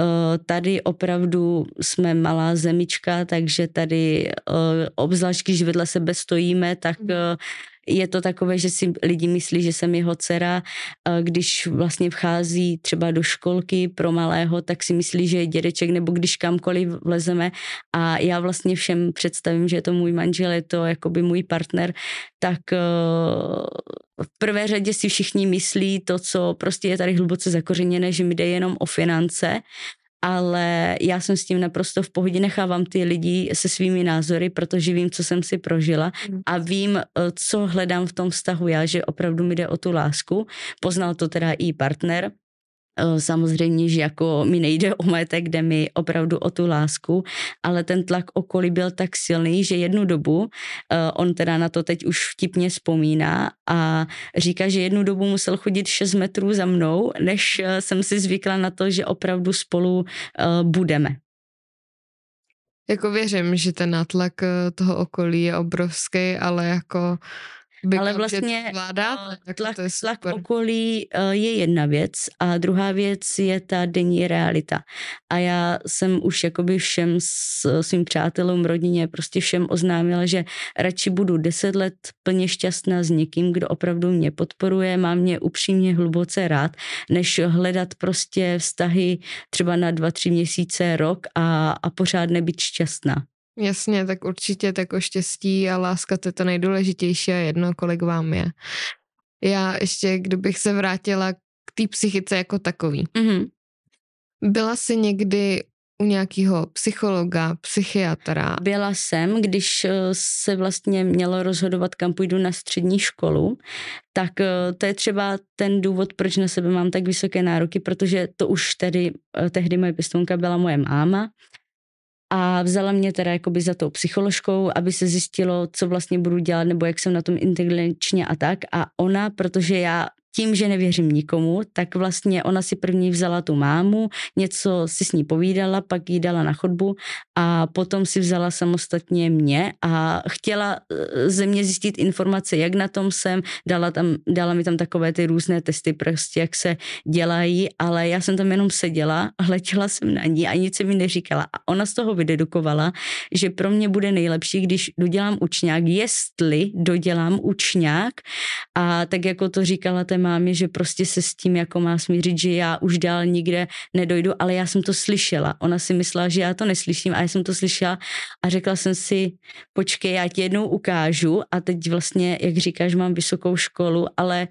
uh, tady opravdu jsme malá zemička, takže tady uh, obzvlášť, když vedle sebe stojíme, tak uh, je to takové, že si lidi myslí, že jsem jeho dcera, když vlastně vchází třeba do školky pro malého, tak si myslí, že je dědeček, nebo když kamkoliv vlezeme a já vlastně všem představím, že je to můj manžel, je to jakoby můj partner, tak e, v prvé řadě si všichni myslí to, co prostě je tady hluboce zakořeněné, že mi jde jenom o finance ale já jsem s tím naprosto v pohodě, nechávám ty lidi se svými názory, protože vím, co jsem si prožila hmm. a vím, eh, co hledám v tom vztahu já, že opravdu mi jde o tu lásku. Poznal to teda i partner, Eh, samozřejmě, že jako mi nejde o majetek, kde mi opravdu o tu lásku, ale ten tlak okolí byl tak silný, že jednu dobu, eh, on teda na to teď už vtipně vzpomíná a říká, že jednu dobu musel chodit 6 metrů za mnou, než eh, jsem si zvykla na to, že opravdu spolu budeme. Jako věřím, že ten nátlak toho okolí je obrovský, ale jako Bych ale vlastně zvládáte, tak jako tlak, to je tlak okolí eh, je jedna věc a druhá věc je ta denní realita. A já jsem už jakoby všem svým přátelům, rodině, prostě všem oznámila, že radši budu deset let plně šťastná s někým, kdo opravdu mě podporuje, má mě upřímně hluboce rád, než hledat prostě vztahy třeba na dva, tři měsíce, rok a, a pořád nebyt šťastná. Jasně, tak určitě tak o štěstí a láska to je to nejdůležitější a jedno, kolik vám je. Já ještě, kdybych se vrátila k té psychice jako takový. Mm-hmm. Byla jsi někdy u nějakého psychologa, psychiatra? Byla jsem, když eh, se vlastně mělo rozhodovat, kam půjdu na střední školu, tak eh, to je třeba ten důvod, proč na sebe mám tak vysoké nároky, protože to už tedy eh, tehdy moje pistonka byla moje máma a vzala mě teda jakoby za tou psycholožkou, aby se zjistilo, co vlastně budu dělat nebo jak jsem na tom inteligenčně a tak a ona, protože já tím, že nevěřím nikomu, tak vlastně ona si první vzala tu mámu, něco si s ní povídala, pak jí dala na chodbu a potom si vzala samostatně mě a chtěla eh, ze mě zjistit informace, jak na tom jsem, dala, tam, dala mi tam takové ty různé testy prostě, jak se dělají, ale já jsem tam jenom seděla hleděla jsem na ní a nic se mi neříkala. A ona z toho vydedukovala, že pro mě bude nejlepší, když dodělám učňák, jestli dodělám učňák a tak jako to říkala té mámě, že prostě se s tím jako má smířit, že já už dál nikde nedojdu, ale já jsem to slyšela. Ona si myslela, že já to neslyším a já jsem to slyšela a řekla jsem si, počkej, já ti jednou ukážu a teď vlastně, jak říkáš, mám vysokou školu, ale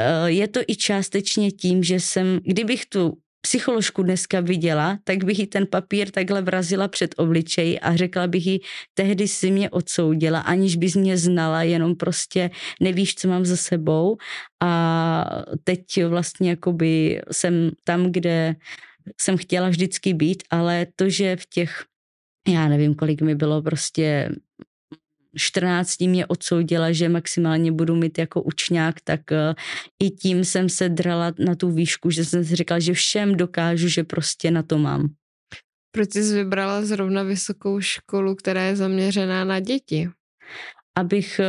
eh, je to i částečně tím, že jsem, kdybych tu psycholožku dneska viděla, tak bych jí ten papír takhle vrazila před obličej a řekla bych jí, tehdy si mě odsoudila, aniž bys mě znala, jenom prostě nevíš, co mám za sebou a teď vlastně jakoby jsem tam, kde jsem chtěla vždycky být, ale to, že v těch já nevím, kolik mi bylo prostě 14 mě odsoudila, že maximálně budu mít jako učňák, tak eh, i tím jsem se drala na tu výšku, že jsem si říkala, že všem dokážu, že prostě na to mám. Proč jsi vybrala zrovna vysokou školu, která je zaměřená na děti? Abych eh,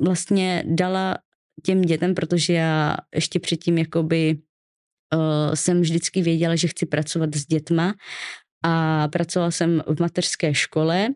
vlastně dala těm dětem, protože já ještě předtím jakoby eh, jsem vždycky věděla, že chci pracovat s dětma a pracovala jsem v mateřské škole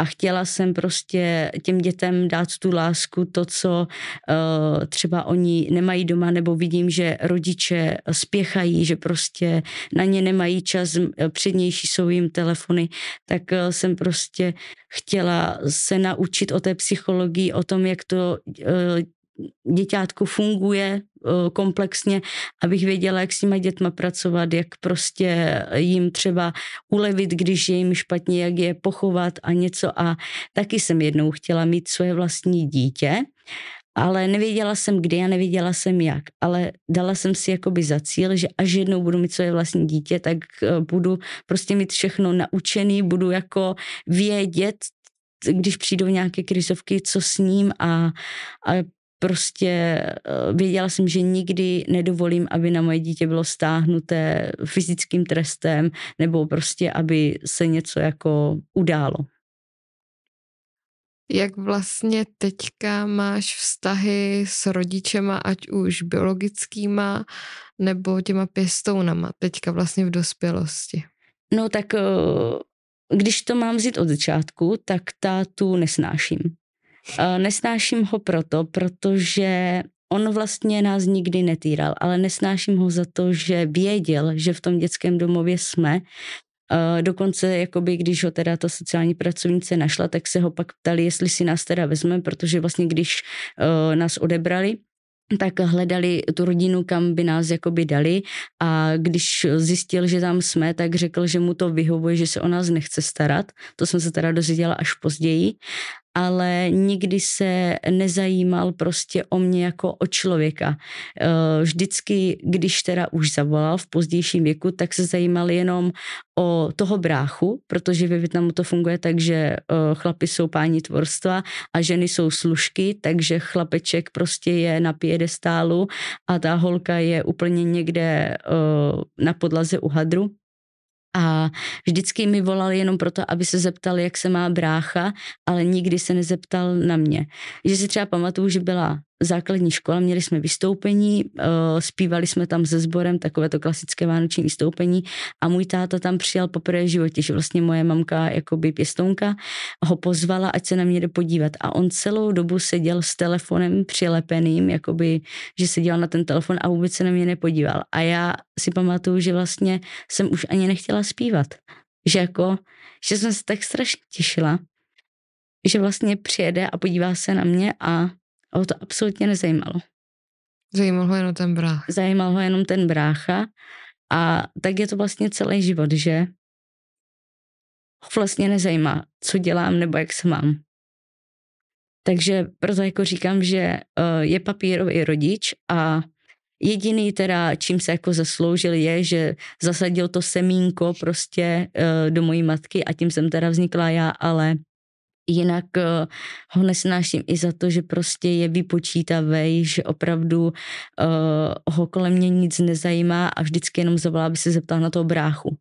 a chtěla jsem prostě těm dětem dát tu lásku, to, co uh, třeba oni nemají doma, nebo vidím, že rodiče spěchají, že prostě na ně nemají čas, přednější jsou jim telefony, tak uh, jsem prostě chtěla se naučit o té psychologii, o tom, jak to uh, eh, děťátku funguje, Eh, komplexně, abych věděla, jak s těma dětma pracovat, jak prostě jim třeba ulevit, když je jim špatně, jak je pochovat a něco. A taky jsem jednou chtěla mít svoje vlastní dítě, ale nevěděla jsem kdy a nevěděla jsem jak, ale dala jsem si jakoby za cíl, že až jednou budu mít svoje vlastní dítě, tak eh, budu prostě mít všechno naučený, budu jako vědět, když přijdou nějaké krizovky, co s ním a, a prostě eh, věděla jsem, že nikdy nedovolím, aby na moje dítě bylo stáhnuté fyzickým trestem nebo prostě, aby se něco jako událo. Jak vlastně teďka máš vztahy s rodičema, ať už biologickýma nebo těma pěstounama, teďka vlastně v dospělosti? No tak eh, když to mám vzít od začátku, tak tátu nesnáším. Eh, nesnáším ho proto, protože on vlastně nás nikdy netýral, ale nesnáším ho za to, že věděl, že v tom dětském domově jsme. Eh, dokonce, jakoby, když ho teda ta sociální pracovnice našla, tak se ho pak ptali, jestli si nás teda vezme, protože vlastně když eh, nás odebrali, tak hledali tu rodinu, kam by nás jakoby dali a když zjistil, že tam jsme, tak řekl, že mu to vyhovuje, že se o nás nechce starat. To jsem se teda dozvěděla až později ale nikdy se nezajímal prostě o mě jako o člověka. Eh, vždycky, když teda už zavolal v pozdějším věku, tak se zajímal jenom o toho bráchu, protože ve Větnamu to funguje tak, že eh, chlapi jsou páni tvorstva a ženy jsou služky, takže chlapeček prostě je na piedestálu a ta holka je úplně někde eh, na podlaze u hadru. A vždycky mi volal jenom proto, aby se zeptal, jak se má brácha, ale nikdy se nezeptal na mě. Že si třeba pamatuju, že byla základní škola, měli jsme vystoupení, eh, zpívali jsme tam se sborem takové to klasické vánoční vystoupení a můj táta tam přijal poprvé v životě, že vlastně moje mamka, jakoby pěstounka, ho pozvala, ať se na mě jde podívat a on celou dobu seděl s telefonem přilepeným, jakoby, že seděl na ten telefon a vůbec se na mě nepodíval a já si pamatuju, že vlastně jsem už ani nechtěla zpívat, že jako, že jsem se tak strašně těšila, že vlastně přijede a podívá se na mě a a ho to absolutně nezajímalo. Zajímal ho jenom ten brácha. Zajímal ho jenom ten brácha. A tak je to vlastně celý život, že ho vlastně nezajímá, co dělám nebo jak se mám. Takže proto jako říkám, že eh, je papírový rodič a jediný teda, čím se jako zasloužil je, že zasadil to semínko prostě eh, do mojí matky a tím jsem teda vznikla já, ale jinak eh, ho nesnáším i za to, že prostě je vypočítavej, že opravdu uh, ho kolem mě nic nezajímá a vždycky jenom zavolá, aby se zeptal na toho bráchu.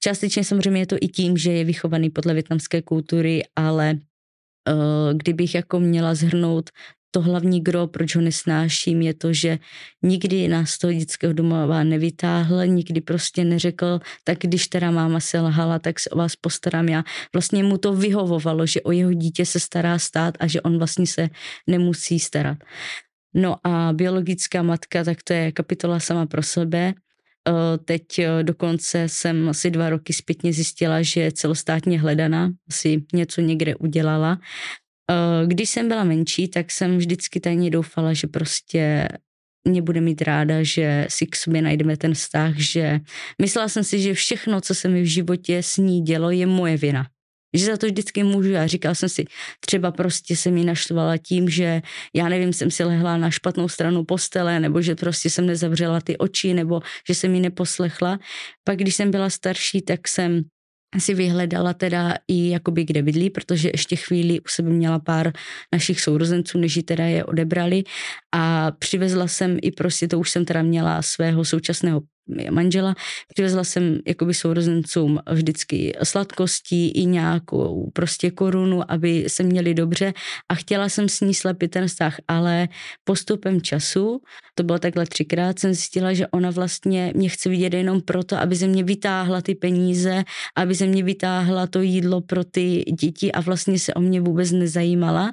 Částečně samozřejmě je to i tím, že je vychovaný podle větnamské kultury, ale uh, kdybych jako měla zhrnout to hlavní gro, proč ho nesnáším, je to, že nikdy nás toho dětského domova nevytáhl, nikdy prostě neřekl, tak když teda máma lhala, tak se o vás postarám já. Vlastně mu to vyhovovalo, že o jeho dítě se stará stát a že on vlastně se nemusí starat. No a biologická matka, tak to je kapitola sama pro sebe. E, teď e, dokonce jsem asi dva roky zpětně zjistila, že je celostátně hledaná, asi něco někde udělala Eh, když jsem byla menší, tak jsem vždycky tajně doufala, že prostě mě bude mít ráda, že si k sobě najdeme ten vztah, že myslela jsem si, že všechno, co se mi v životě s ní dělo, je moje vina. Že za to vždycky můžu. A říkal jsem si, třeba prostě se mi naštvala tím, že já nevím, jsem si lehla na špatnou stranu postele, nebo že prostě jsem nezavřela ty oči, nebo že jsem mi neposlechla. Pak když jsem byla starší, tak jsem si vyhledala teda i jakoby kde bydlí, protože ještě chvíli u sebe měla pár našich sourozenců, než ji teda je odebrali a přivezla jsem i prostě, to už jsem teda měla svého současného manžela. Přivezla jsem jakoby sourozencům vždycky sladkostí i nějakou prostě korunu, aby se měli dobře a chtěla jsem s ní slepit ten vztah, ale postupem času, to bylo takhle třikrát, jsem zjistila, že ona vlastně mě chce vidět jenom proto, aby ze mě vytáhla ty peníze, aby ze mě vytáhla to jídlo pro ty děti a vlastně se o mě vůbec nezajímala.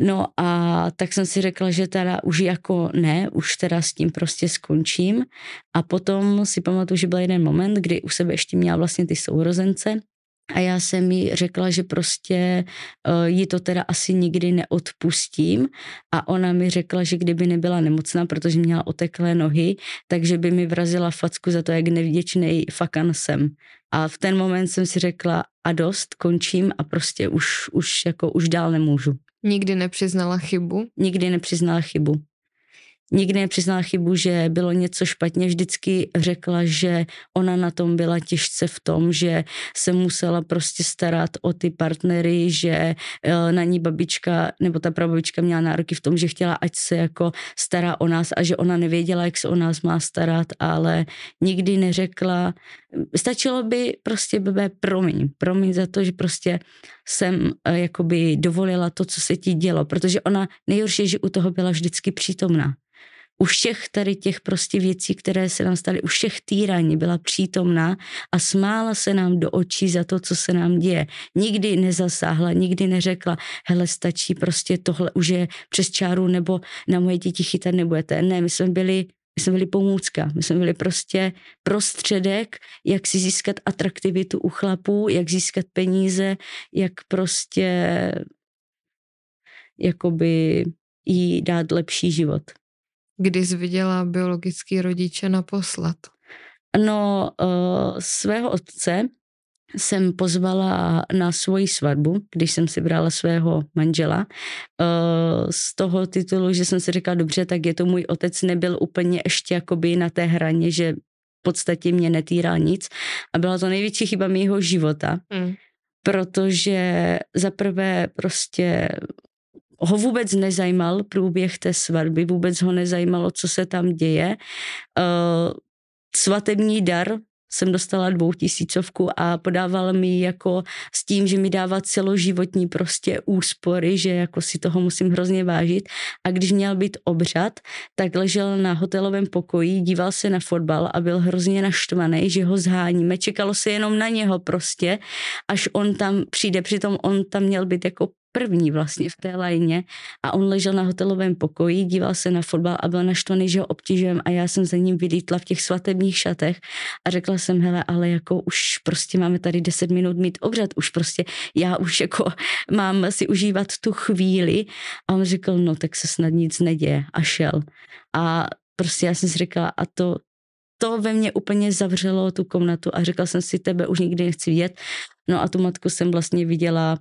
No a tak jsem si řekla, že teda už jako ne, už teda s tím prostě skončím. A potom si pamatuju, že byl jeden moment, kdy u sebe ještě měla vlastně ty sourozence a já jsem jí řekla, že prostě uh, eh, ji to teda asi nikdy neodpustím a ona mi řekla, že kdyby nebyla nemocná, protože měla oteklé nohy, takže by mi vrazila facku za to, jak nevděčný fakan jsem. A v ten moment jsem si řekla a dost, končím a prostě už, už jako už dál nemůžu. Nikdy nepřiznala chybu? Nikdy nepřiznala chybu. Nikdy nepřiznala chybu, že bylo něco špatně. Vždycky řekla, že ona na tom byla těžce v tom, že se musela prostě starat o ty partnery, že e, na ní babička nebo ta prababička měla nároky v tom, že chtěla, ať se jako stará o nás a že ona nevěděla, jak se o nás má starat, ale nikdy neřekla, stačilo by prostě blbé promiň, promiň za to, že prostě jsem eh, jakoby dovolila to, co se ti dělo, protože ona nejhorší, že u toho byla vždycky přítomná. U všech tady těch prostě věcí, které se nám staly, u všech týraní byla přítomná a smála se nám do očí za to, co se nám děje. Nikdy nezasáhla, nikdy neřekla, hele stačí prostě tohle už je přes čáru nebo na moje děti chytat nebudete. Ne, my jsme byli my jsme byli pomůcka, my jsme byli prostě prostředek, jak si získat atraktivitu u chlapů, jak získat peníze, jak prostě jakoby jí dát lepší život. Kdy jsi viděla biologický rodiče naposlat? No, uh, svého otce, jsem pozvala na svoji svatbu, když jsem si brala svého manžela, eh, z toho titulu, že jsem si říkala, dobře, tak je to můj otec, nebyl úplně ještě jakoby na té hraně, že v podstatě mě netýral nic a byla to největší chyba mého života, mm. protože zaprvé prostě ho vůbec nezajímal průběh té svatby, vůbec ho nezajímalo, co se tam děje. Eh, svatební dar jsem dostala dvoutisícovku a podával mi jako s tím, že mi dává celoživotní prostě úspory, že jako si toho musím hrozně vážit. A když měl být obřad, tak ležel na hotelovém pokoji, díval se na fotbal a byl hrozně naštvaný, že ho zháníme. Čekalo se jenom na něho prostě, až on tam přijde. Přitom on tam měl být jako první vlastně v té lajně a on ležel na hotelovém pokoji, díval se na fotbal a byl naštvaný, že ho obtěžujem a já jsem za ním vylítla v těch svatebních šatech a řekla jsem, hele, ale jako už prostě máme tady 10 minut mít obřad, už prostě já už jako mám si užívat tu chvíli a on řekl, no tak se snad nic neděje a šel a prostě já jsem si řekla a to, to ve mně úplně zavřelo tu komnatu a řekla jsem si, tebe už nikdy nechci vidět. No a tu matku jsem vlastně viděla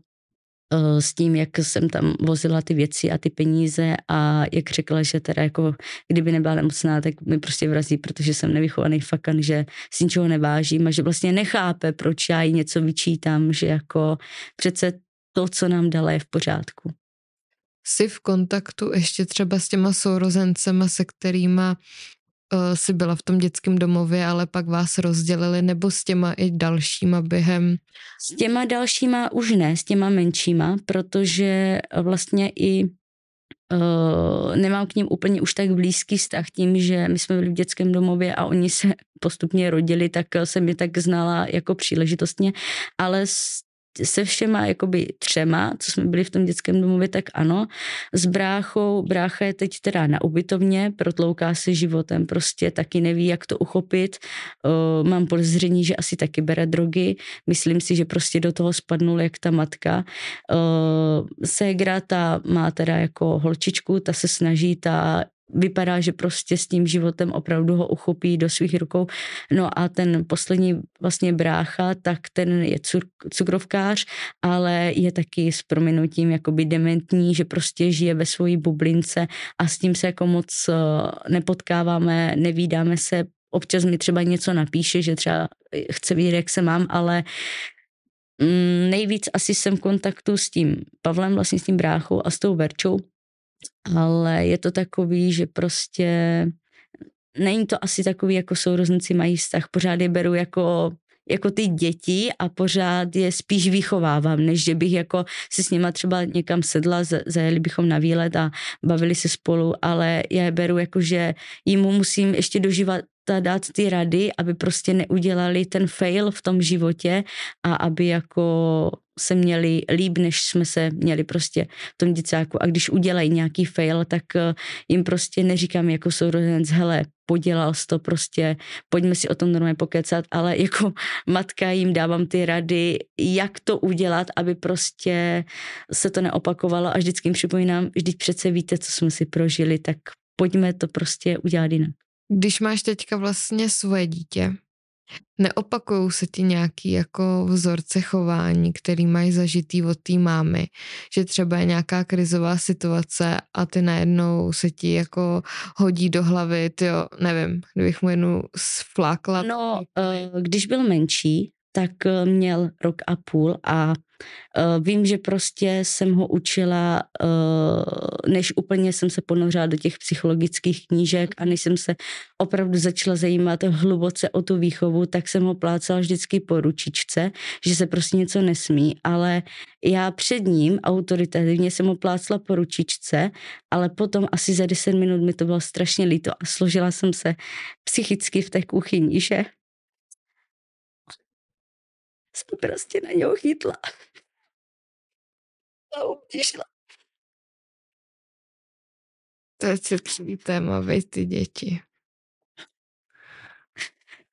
Eh, s tím, jak jsem tam vozila ty věci a ty peníze a jak řekla, že teda jako kdyby nebyla nemocná, tak mi prostě vrazí, protože jsem nevychovaný fakan, že si ničeho nevážím a že vlastně nechápe, proč já jí něco vyčítám, že jako přece to, co nám dala, je v pořádku. Jsi v kontaktu ještě třeba s těma sourozencema, se kterýma Eh, si byla v tom dětském domově, ale pak vás rozdělili, nebo s těma i dalšíma během? S těma dalšíma už ne, s těma menšíma, protože eh, vlastně i Uh, nemám k ním úplně už tak blízký vztah tím, že my jsme byli v dětském domově a oni se postupně rodili, tak jsem je tak znala jako příležitostně, ale s se všema jakoby třema, co jsme byli v tom dětském domově, tak ano. S bráchou, brácha je teď teda na ubytovně, protlouká se životem, prostě taky neví, jak to uchopit. Uh, mám podezření, že asi taky bere drogy. Myslím si, že prostě do toho spadnul jak ta matka. Uh, ségra ta má teda jako holčičku, ta se snaží, ta vypadá, že prostě s tím životem opravdu ho uchopí do svých rukou. No a ten poslední vlastně brácha, tak ten je cukrovkář, ale je taky s prominutím jakoby dementní, že prostě žije ve svojí bublince a s tím se jako moc eh, nepotkáváme, nevídáme se, občas mi třeba něco napíše, že třeba eh, chce vidět, jak se mám, ale mm, nejvíc asi jsem v kontaktu s tím Pavlem, vlastně s tím bráchou a s tou Verčou, ale je to takový, že prostě není to asi takový, jako sourozenci mají vztah, pořád je beru jako jako ty děti a pořád je spíš vychovávám, než že bych jako si s nima třeba někam sedla, zajeli bychom na výlet a bavili se spolu, ale já je beru jako, že jim musím ještě dožívat ta dát ty rady, aby prostě neudělali ten fail v tom životě a aby jako se měli líp, než jsme se měli prostě v tom děcáku. A když udělají nějaký fail, tak eh, jim prostě neříkám jako sourozenec, hele, podělal jsi to prostě, pojďme si o tom normálně pokecat, ale jako matka jim dávám ty rady, jak to udělat, aby prostě se to neopakovalo a vždycky jim připomínám, vždyť přece víte, co jsme si prožili, tak pojďme to prostě udělat jinak když máš teďka vlastně svoje dítě, neopakují se ti nějaký jako vzorce chování, který mají zažitý od té mámy, že třeba je nějaká krizová situace a ty najednou se ti jako hodí do hlavy, jo, nevím, kdybych mu jednu sflákla. No, eh, když byl menší, tak eh, měl rok a půl a Eh, vím, že prostě jsem ho učila, eh, než úplně jsem se ponořila do těch psychologických knížek a než jsem se opravdu začala zajímat hluboce o tu výchovu, tak jsem ho plácala vždycky po ručičce, že se prostě něco nesmí, ale já před ním autoritativně jsem ho plácla po ručičce, ale potom asi za 10 minut mi to bylo strašně líto a složila jsem se psychicky v té kuchyni, že? se prostě na něho chytla. A utišla. To je citlivý téma, vej ty děti.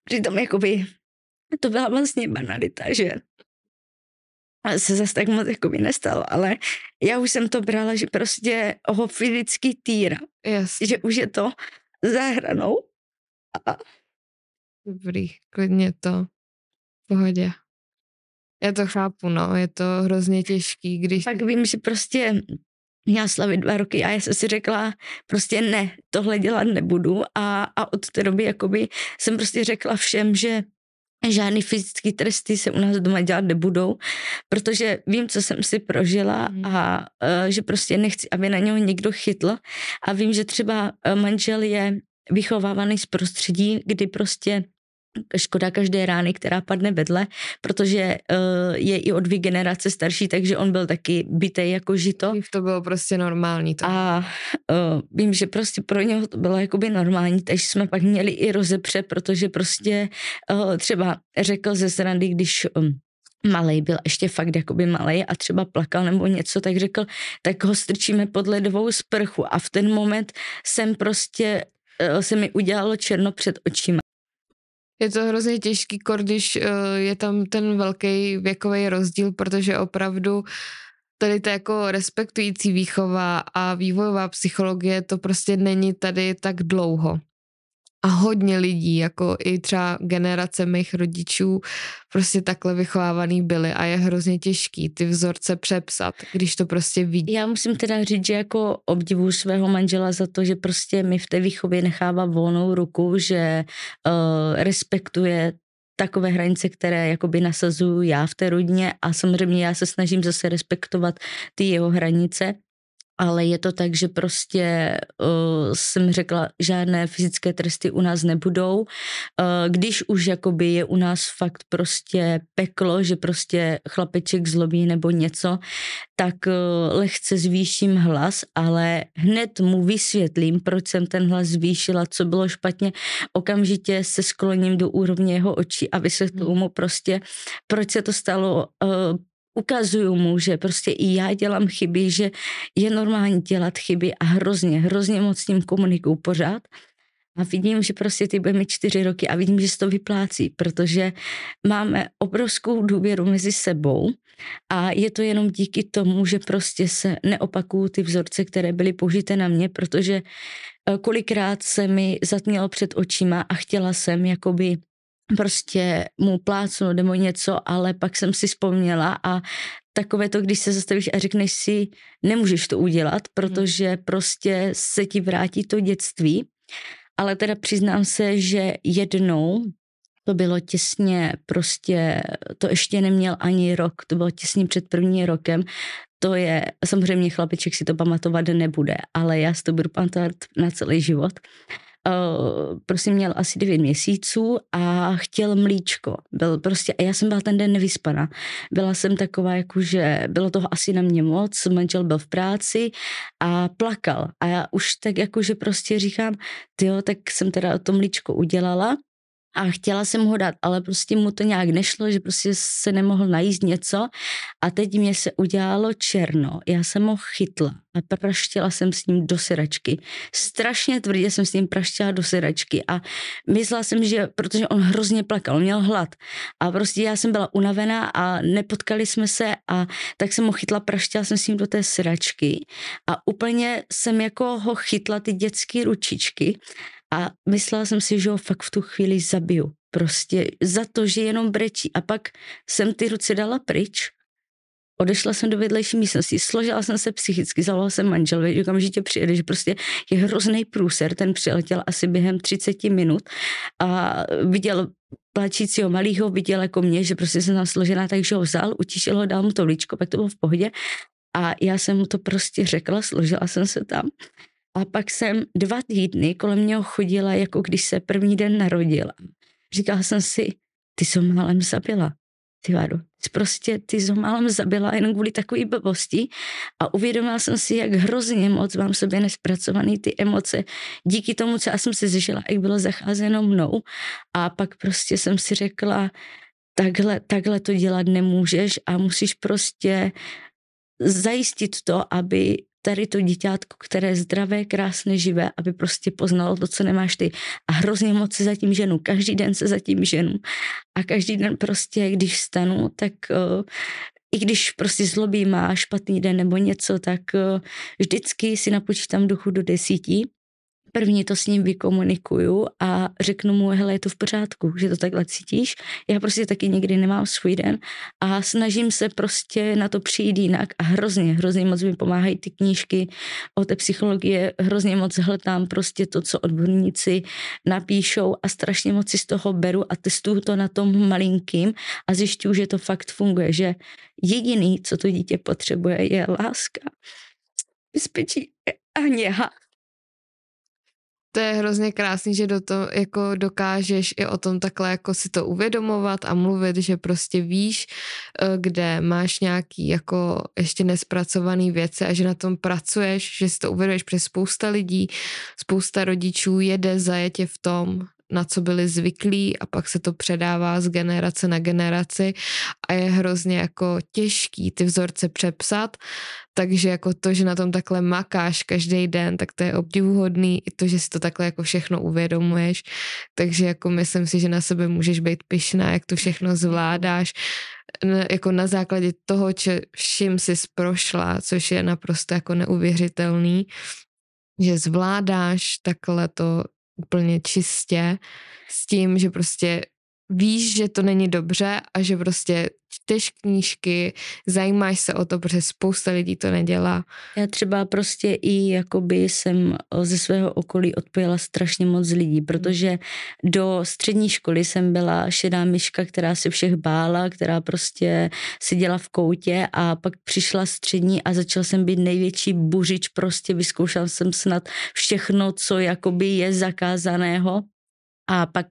Přitom jakoby to byla vlastně banalita, že a se zase tak moc by nestalo, ale já už jsem to brala, že prostě ho fyzicky týra. Yes. Že už je to za hranou. A... Dobrý, klidně to. V pohodě. Já to chápu, no, je to hrozně těžký, když... tak vím, že prostě měla slavit dva roky a já jsem si řekla prostě ne, tohle dělat nebudu a, a od té doby jakoby jsem prostě řekla všem, že žádný fyzický tresty se u nás doma dělat nebudou, protože vím, co jsem si prožila mhm. a e, že prostě nechci, aby na něho někdo chytl a vím, že třeba e, manžel je vychovávaný z prostředí, kdy prostě škoda každé rány, která padne vedle, protože uh, je i o dvě generace starší, takže on byl taky bitej jako žito. To bylo prostě normální. To. A uh, vím, že prostě pro něho to bylo jakoby normální, takže jsme pak měli i rozepře, protože prostě uh, třeba řekl ze srandy, když um, malej byl, ještě fakt jakoby malej a třeba plakal nebo něco, tak řekl, tak ho strčíme pod ledovou sprchu a v ten moment jsem prostě se mi udělalo černo před očima je to hrozně těžký, kor, když eh, je tam ten velký věkový rozdíl, protože opravdu tady ta jako respektující výchova a vývojová psychologie to prostě není tady tak dlouho a hodně lidí, jako i třeba generace mých rodičů, prostě takhle vychovávaný byli a je hrozně těžký ty vzorce přepsat, když to prostě vidí. Já musím teda říct, že jako obdivu svého manžela za to, že prostě mi v té výchově nechává volnou ruku, že uh, respektuje takové hranice, které jakoby nasazuju já v té rodině a samozřejmě já se snažím zase respektovat ty jeho hranice ale je to tak, že prostě uh, jsem řekla, žádné fyzické tresty u nás nebudou. Uh, když už jakoby je u nás fakt prostě peklo, že prostě chlapeček zlobí nebo něco, tak uh, lehce zvýším hlas, ale hned mu vysvětlím, proč jsem ten hlas zvýšila, co bylo špatně. Okamžitě se skloním do úrovně jeho očí a vysvětlím hmm. mu prostě, proč se to stalo, uh, ukazuju mu, že prostě i já dělám chyby, že je normální dělat chyby a hrozně, hrozně moc s ním komunikuju pořád. A vidím, že prostě ty bude čtyři roky a vidím, že se to vyplácí, protože máme obrovskou důvěru mezi sebou a je to jenom díky tomu, že prostě se neopakují ty vzorce, které byly použité na mě, protože eh, kolikrát se mi zatmělo před očima a chtěla jsem jakoby prostě mu plácnu nebo něco, ale pak jsem si vzpomněla a takové to, když se zastavíš a řekneš si, nemůžeš to udělat, mhm. protože prostě se ti vrátí to dětství. Ale teda přiznám se, že jednou to bylo těsně, prostě to ještě neměl ani rok, to bylo těsně před prvním rokem, to je, samozřejmě chlapeček si to pamatovat nebude, ale já si to budu pamatovat na celý život. Uh, Eh, prostě měl asi devět měsíců a chtěl mlíčko. Byl prostě, a já jsem byla ten den nevyspaná. Byla jsem taková, jakože bylo toho asi na mě moc, manžel byl v práci a plakal. A já už tak jakože prostě říkám, jo, tak jsem teda to mlíčko udělala a chtěla jsem ho dát, ale prostě mu to nějak nešlo, že prostě se nemohl najíst něco a teď mě se udělalo černo. Já jsem ho chytla a praštila jsem s ním do syračky. Strašně tvrdě jsem s ním praštila do syračky a myslela jsem, že, protože on hrozně plakal, on měl hlad a prostě já jsem byla unavená a nepotkali jsme se a tak jsem ho chytla, praštila jsem s ním do té syračky a úplně jsem jako ho chytla ty dětské ručičky a myslela jsem si, že ho fakt v tu chvíli zabiju. Prostě za to, že jenom brečí. A pak jsem ty ruce dala pryč. Odešla jsem do vedlejší místnosti, složila jsem se psychicky, zavolala jsem že okamžitě přijede, že prostě je hrozný průser, ten přiletěl asi během 30 minut a viděl plačícího malého, viděl jako mě, že prostě jsem tam složená, takže ho vzal, utišil ho, dal mu to líčko, pak to bylo v pohodě. A já jsem mu to prostě řekla, složila jsem se tam. A pak jsem dva týdny kolem něho chodila, jako když se první den narodila. Říkala jsem si, ty jsi málem zabila, ty Váru. Prostě ty jsi málem zabila jenom kvůli takové blbosti a uvědomila jsem si, jak hrozně moc mám sobě nespracované ty emoce díky tomu, co já jsem si zažila, jak bylo zacházeno mnou. A pak prostě jsem si řekla, takhle, takhle to dělat nemůžeš a musíš prostě zajistit to, aby tady to děťátko, které je zdravé, krásné, živé, aby prostě poznalo to, co nemáš ty. A hrozně moc se zatím ženu, každý den se zatím ženu. A každý den prostě, když stanu, tak uh, i když prostě zlobí má, špatný den nebo něco, tak uh, vždycky si napočítám duchu do desíti první to s ním vykomunikuju a řeknu mu, hele, je to v pořádku, že to takhle cítíš. Já prostě taky nikdy nemám svůj den a snažím se prostě na to přijít jinak a hrozně, hrozně moc mi pomáhají ty knížky o té psychologie, hrozně moc hledám prostě to, co odborníci napíšou a strašně moc si z toho beru a testuju to na tom malinkým a zjišťuju, že to fakt funguje, že jediný, co to dítě potřebuje, je láska, bezpečí a něha to je hrozně krásný, že do to, jako dokážeš i o tom takhle jako si to uvědomovat a mluvit, že prostě víš, eh, kde máš nějaký jako ještě nespracovaný věci a že na tom pracuješ, že si to uvědomuješ, přes spousta lidí, spousta rodičů jede zajetě v tom, na co byli zvyklí a pak se to předává z generace na generaci a je hrozně jako těžký ty vzorce přepsat, takže jako to, že na tom takhle makáš každý den, tak to je obdivuhodný i to, že si to takhle jako všechno uvědomuješ, takže jako myslím si, že na sebe můžeš být pyšná, jak to všechno zvládáš, jako na základě toho, če, všim jsi prošla, což je naprosto jako neuvěřitelný, že zvládáš takhle to úplně čistě s tím, že prostě víš, že to není dobře a že prostě čteš knížky, zajímáš se o to, protože spousta lidí to nedělá. Já třeba prostě i jakoby jsem eh, ze svého okolí odpojila strašně moc lidí, protože do střední školy jsem byla šedá myška, která se všech bála, která prostě seděla v koutě a pak přišla střední a začala jsem být největší buřič, prostě vyzkoušel jsem snad všechno, co jakoby je zakázaného a pak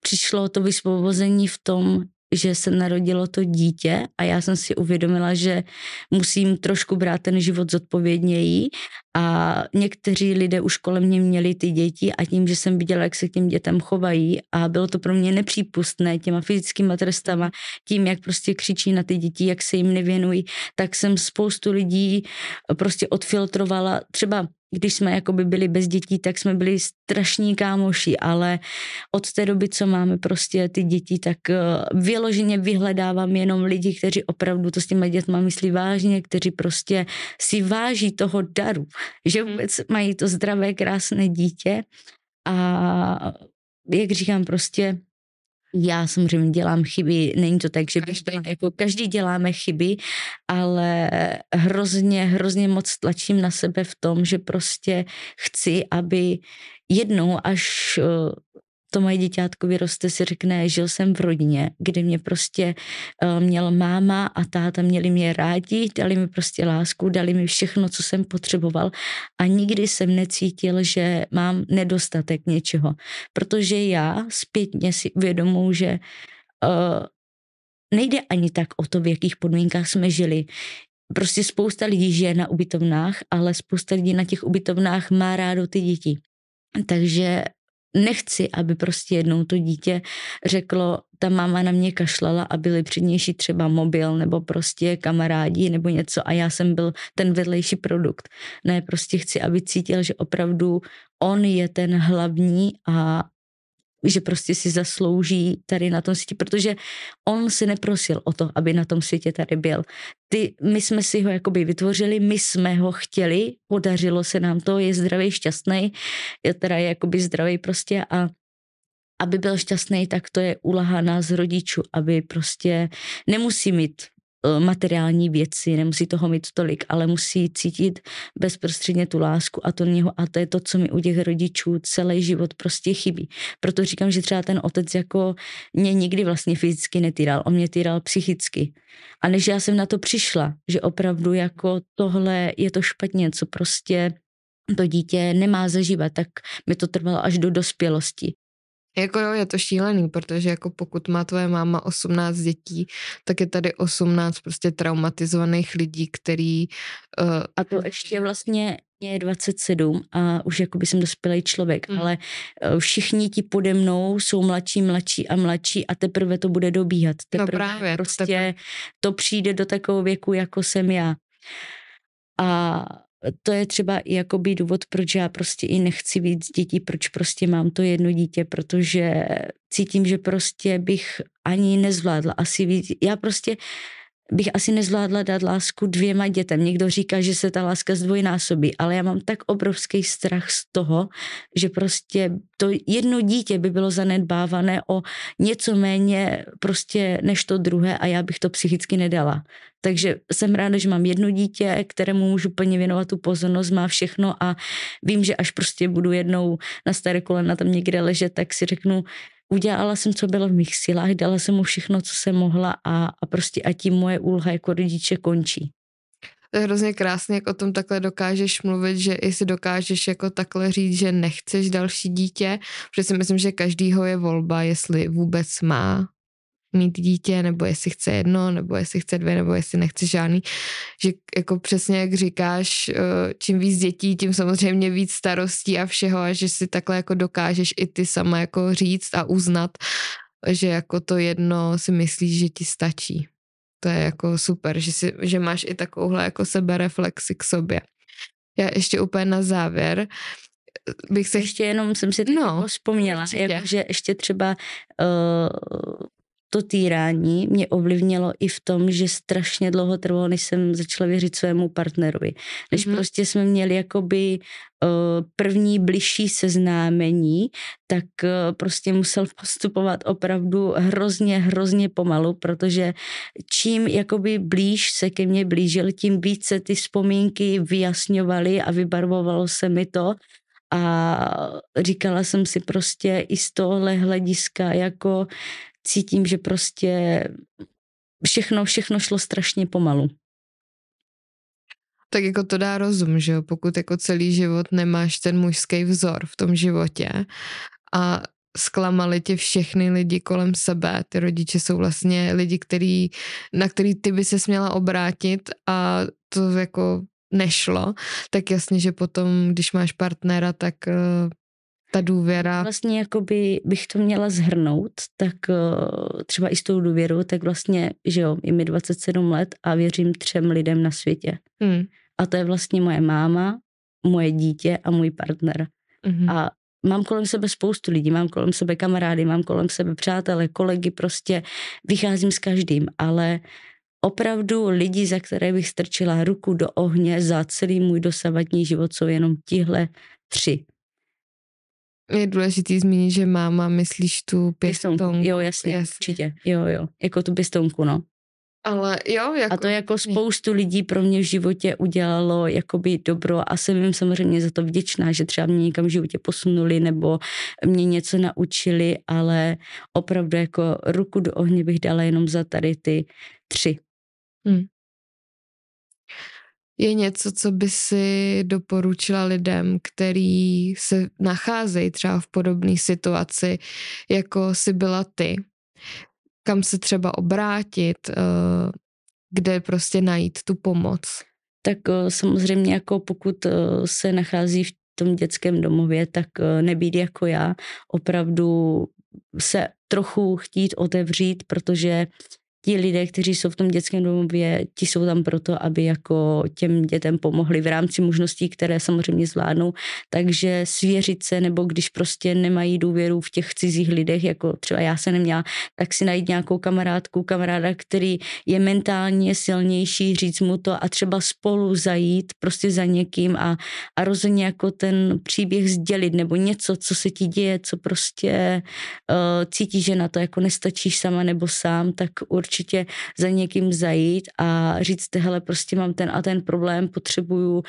přišlo to vysvobození v tom, že se narodilo to dítě a já jsem si uvědomila, že musím trošku brát ten život zodpovědněji a někteří lidé už kolem mě měli ty děti a tím, že jsem viděla, jak se k těm dětem chovají a bylo to pro mě nepřípustné těma fyzickými trestama, tím, jak prostě křičí na ty děti, jak se jim nevěnují, tak jsem spoustu lidí prostě odfiltrovala. Třeba když jsme jakoby byli bez dětí, tak jsme byli strašní kámoši, ale od té doby, co máme prostě ty děti, tak eh, vyloženě vyhledávám jenom lidi, kteří opravdu to s těma dětma myslí vážně, kteří prostě si váží toho daru, že hmm. vůbec mají to zdravé, krásné dítě a jak říkám, prostě já samozřejmě dělám chyby, není to tak, že bych byla, jako každý děláme chyby, ale hrozně, hrozně moc tlačím na sebe v tom, že prostě chci, aby jednou, až eh, to moje děťátko vyroste, si řekne, žil jsem v rodině, kdy mě prostě uh, měl máma a táta, měli mě rádi, dali mi prostě lásku, dali mi všechno, co jsem potřeboval a nikdy jsem necítil, že mám nedostatek něčeho, protože já zpětně si vědomu že uh, nejde ani tak o to, v jakých podmínkách jsme žili, prostě spousta lidí žije na ubytovnách, ale spousta lidí na těch ubytovnách má rádo ty děti. Takže nechci, aby prostě jednou to dítě řeklo, ta máma na mě kašlala a byli přednější třeba mobil nebo prostě kamarádi nebo něco a já jsem byl ten vedlejší produkt. Ne, prostě chci, aby cítil, že opravdu on je ten hlavní a že prostě si zaslouží tady na tom světě, protože on si neprosil o to, aby na tom světě tady byl. Ty, my jsme si ho jakoby vytvořili, my jsme ho chtěli, podařilo se nám to, je zdravý, šťastný, je teda je jakoby zdravý prostě a aby byl šťastný, tak to je úlaha nás rodičů, aby prostě nemusí mít Eh, materiální věci, nemusí toho mít tolik, ale musí cítit bezprostředně tu lásku a to něho a to je to, co mi u těch rodičů celý život prostě chybí. Proto říkám, že třeba ten otec jako mě nikdy vlastně fyzicky netýral, on mě týral psychicky. A než já jsem na to přišla, že opravdu jako tohle je to špatně, co prostě to dítě nemá zažívat, tak mi to trvalo až do dospělosti. Jako jo, je to šílený, protože jako pokud má tvoje máma 18 dětí, tak je tady 18 prostě traumatizovaných lidí, který... Uh... A to ještě vlastně mě je 27 a už jako by jsem dospělý člověk, mm. ale eh, všichni ti pode mnou jsou mladší, mladší a mladší a teprve to bude dobíhat. No teprve no právě, prostě teprve. to přijde do takového věku, jako jsem já. A to je třeba i jakoby důvod, proč já prostě i nechci víc dětí, proč prostě mám to jedno dítě, protože cítím, že prostě bych ani nezvládla asi víc. Já prostě bych asi nezvládla dát lásku dvěma dětem. Někdo říká, že se ta láska zdvojnásobí, ale já mám tak obrovský strach z toho, že prostě to jedno dítě by bylo zanedbávané o něco méně prostě než to druhé a já bych to psychicky nedala. Takže jsem ráda, že mám jedno dítě, kterému můžu plně věnovat tu pozornost, má všechno a vím, že až prostě budu jednou na staré kolena tam někde ležet, tak si řeknu, udělala jsem, co bylo v mých silách, dala jsem mu všechno, co jsem mohla a, a prostě a tím moje úloha jako rodiče končí. To je hrozně krásně, jak o tom takhle dokážeš mluvit, že i si dokážeš jako takhle říct, že nechceš další dítě, protože si myslím, že každýho je volba, jestli vůbec má mít dítě, nebo jestli chce jedno, nebo jestli chce dvě, nebo jestli nechce žádný. Že jako přesně jak říkáš, eh, čím víc dětí, tím samozřejmě víc starostí a všeho a že si takhle jako dokážeš i ty sama jako říct a uznat, že jako to jedno si myslíš, že ti stačí. To je jako super, že, si, že máš i takovouhle jako sebereflexi k sobě. Já ještě úplně na závěr eh, bych se... Ještě jenom jsem si no, vzpomněla, jako, že ještě třeba uh, to týrání mě ovlivnilo i v tom, že strašně dlouho trvalo, než jsem začala věřit svému partnerovi. Než mm-hmm. prostě jsme měli jakoby eh, první bližší seznámení, tak eh, prostě musel postupovat opravdu hrozně, hrozně pomalu, protože čím jakoby blíž se ke mně blížil, tím více ty vzpomínky vyjasňovaly a vybarvovalo se mi to a říkala jsem si prostě i z tohle hlediska, jako cítím, že prostě všechno, všechno šlo strašně pomalu. Tak jako to dá rozum, že jo, pokud jako celý život nemáš ten mužský vzor v tom životě a zklamali tě všechny lidi kolem sebe. Ty rodiče jsou vlastně lidi, který, na který ty by se měla obrátit a to jako nešlo, tak jasně, že potom, když máš partnera, tak eh, ta důvěra. Vlastně jakoby bych to měla zhrnout, tak eh, třeba i s tou důvěrou, tak vlastně, že jo, je mi 27 let a věřím třem lidem na světě. Hmm. A to je vlastně moje máma, moje dítě a můj partner. Hmm. A mám kolem sebe spoustu lidí, mám kolem sebe kamarády, mám kolem sebe přátelé, kolegy, prostě vycházím s každým, ale opravdu lidi, za které bych strčila ruku do ohně za celý můj dosavadní život, jsou jenom tihle tři je důležité zmínit, že máma, myslíš tu pěstonku. pěstonku. Jo, jasně, jasně, určitě. Jo, jo, jako tu pěstonku, no. Ale jo, jako... A to jako spoustu lidí pro mě v životě udělalo jakoby dobro a jsem jim samozřejmě za to vděčná, že třeba mě někam v životě posunuli nebo mě něco naučili, ale opravdu jako ruku do ohně bych dala jenom za tady ty tři. Hmm je něco, co by si doporučila lidem, který se nacházejí třeba v podobné situaci, jako si byla ty? Kam se třeba obrátit, eh, kde prostě najít tu pomoc? Tak eh, samozřejmě jako pokud eh, se nachází v tom dětském domově, tak nebýt jako já, opravdu se trochu chtít otevřít, protože ti lidé, kteří jsou v tom dětském domově, ti jsou tam proto, aby jako těm dětem pomohli v rámci možností, které samozřejmě zvládnou. Takže svěřit se, nebo když prostě nemají důvěru v těch cizích lidech, jako třeba já se neměla, tak si najít nějakou kamarádku, kamaráda, který je mentálně silnější, říct mu to a třeba spolu zajít prostě za někým a, a rozhodně jako ten příběh sdělit nebo něco, co se ti děje, co prostě uh, cítíš, že na to jako nestačíš sama nebo sám, tak určitě určitě za někým zajít a říct, hele, prostě mám ten a ten problém, potřebuju uh,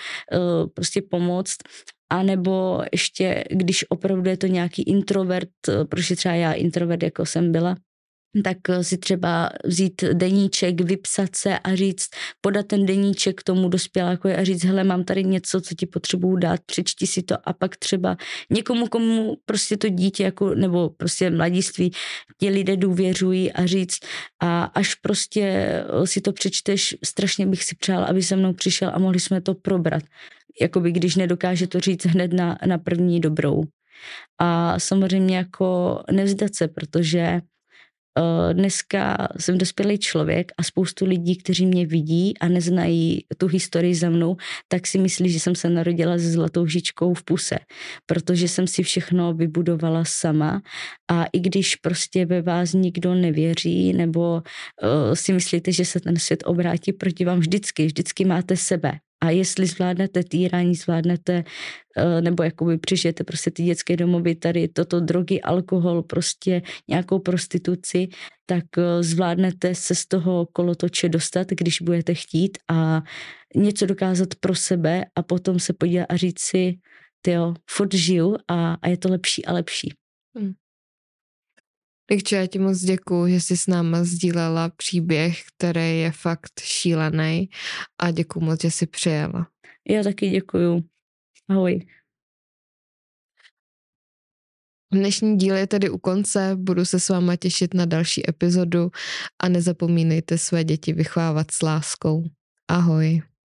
prostě pomoct a nebo ještě, když opravdu je to nějaký introvert, eh, protože třeba já introvert jako jsem byla, tak eh, si třeba vzít deníček, vypsat se a říct, podat ten deníček tomu dospěláku a říct, hele, mám tady něco, co ti potřebuju dát, přečti si to a pak třeba někomu, komu prostě to dítě jako, nebo prostě mladiství, ti lidé důvěřují a říct a až prostě eh, si to přečteš, strašně bych si přál, aby se mnou přišel a mohli jsme to probrat. Jakoby když nedokáže to říct hned na, na první dobrou. A samozřejmě jako nevzdat se, protože Eh, dneska jsem dospělý člověk a spoustu lidí, kteří mě vidí a neznají tu historii za mnou, tak si myslí, že jsem se narodila se zlatou žičkou v puse, protože jsem si všechno vybudovala sama a i když prostě ve vás nikdo nevěří nebo uh, si myslíte, že se ten svět obrátí proti vám vždycky, vždycky máte sebe a jestli zvládnete týrání, zvládnete, eh, nebo jakoby přežijete prostě ty dětské domovy, tady toto drogy, alkohol, prostě nějakou prostituci, tak eh, zvládnete se z toho kolotoče dostat, když budete chtít a něco dokázat pro sebe a potom se podívat a říct si, jo, furt žiju a, a je to lepší a lepší. Hmm. Nikče, já ti moc děkuju, že jsi s náma sdílela příběh, který je fakt šílený a děkuju moc, že jsi přijela. Já taky děkuju. Ahoj. Dnešní díl je tedy u konce, budu se s váma těšit na další epizodu a nezapomínejte své děti vychovávat s láskou. Ahoj.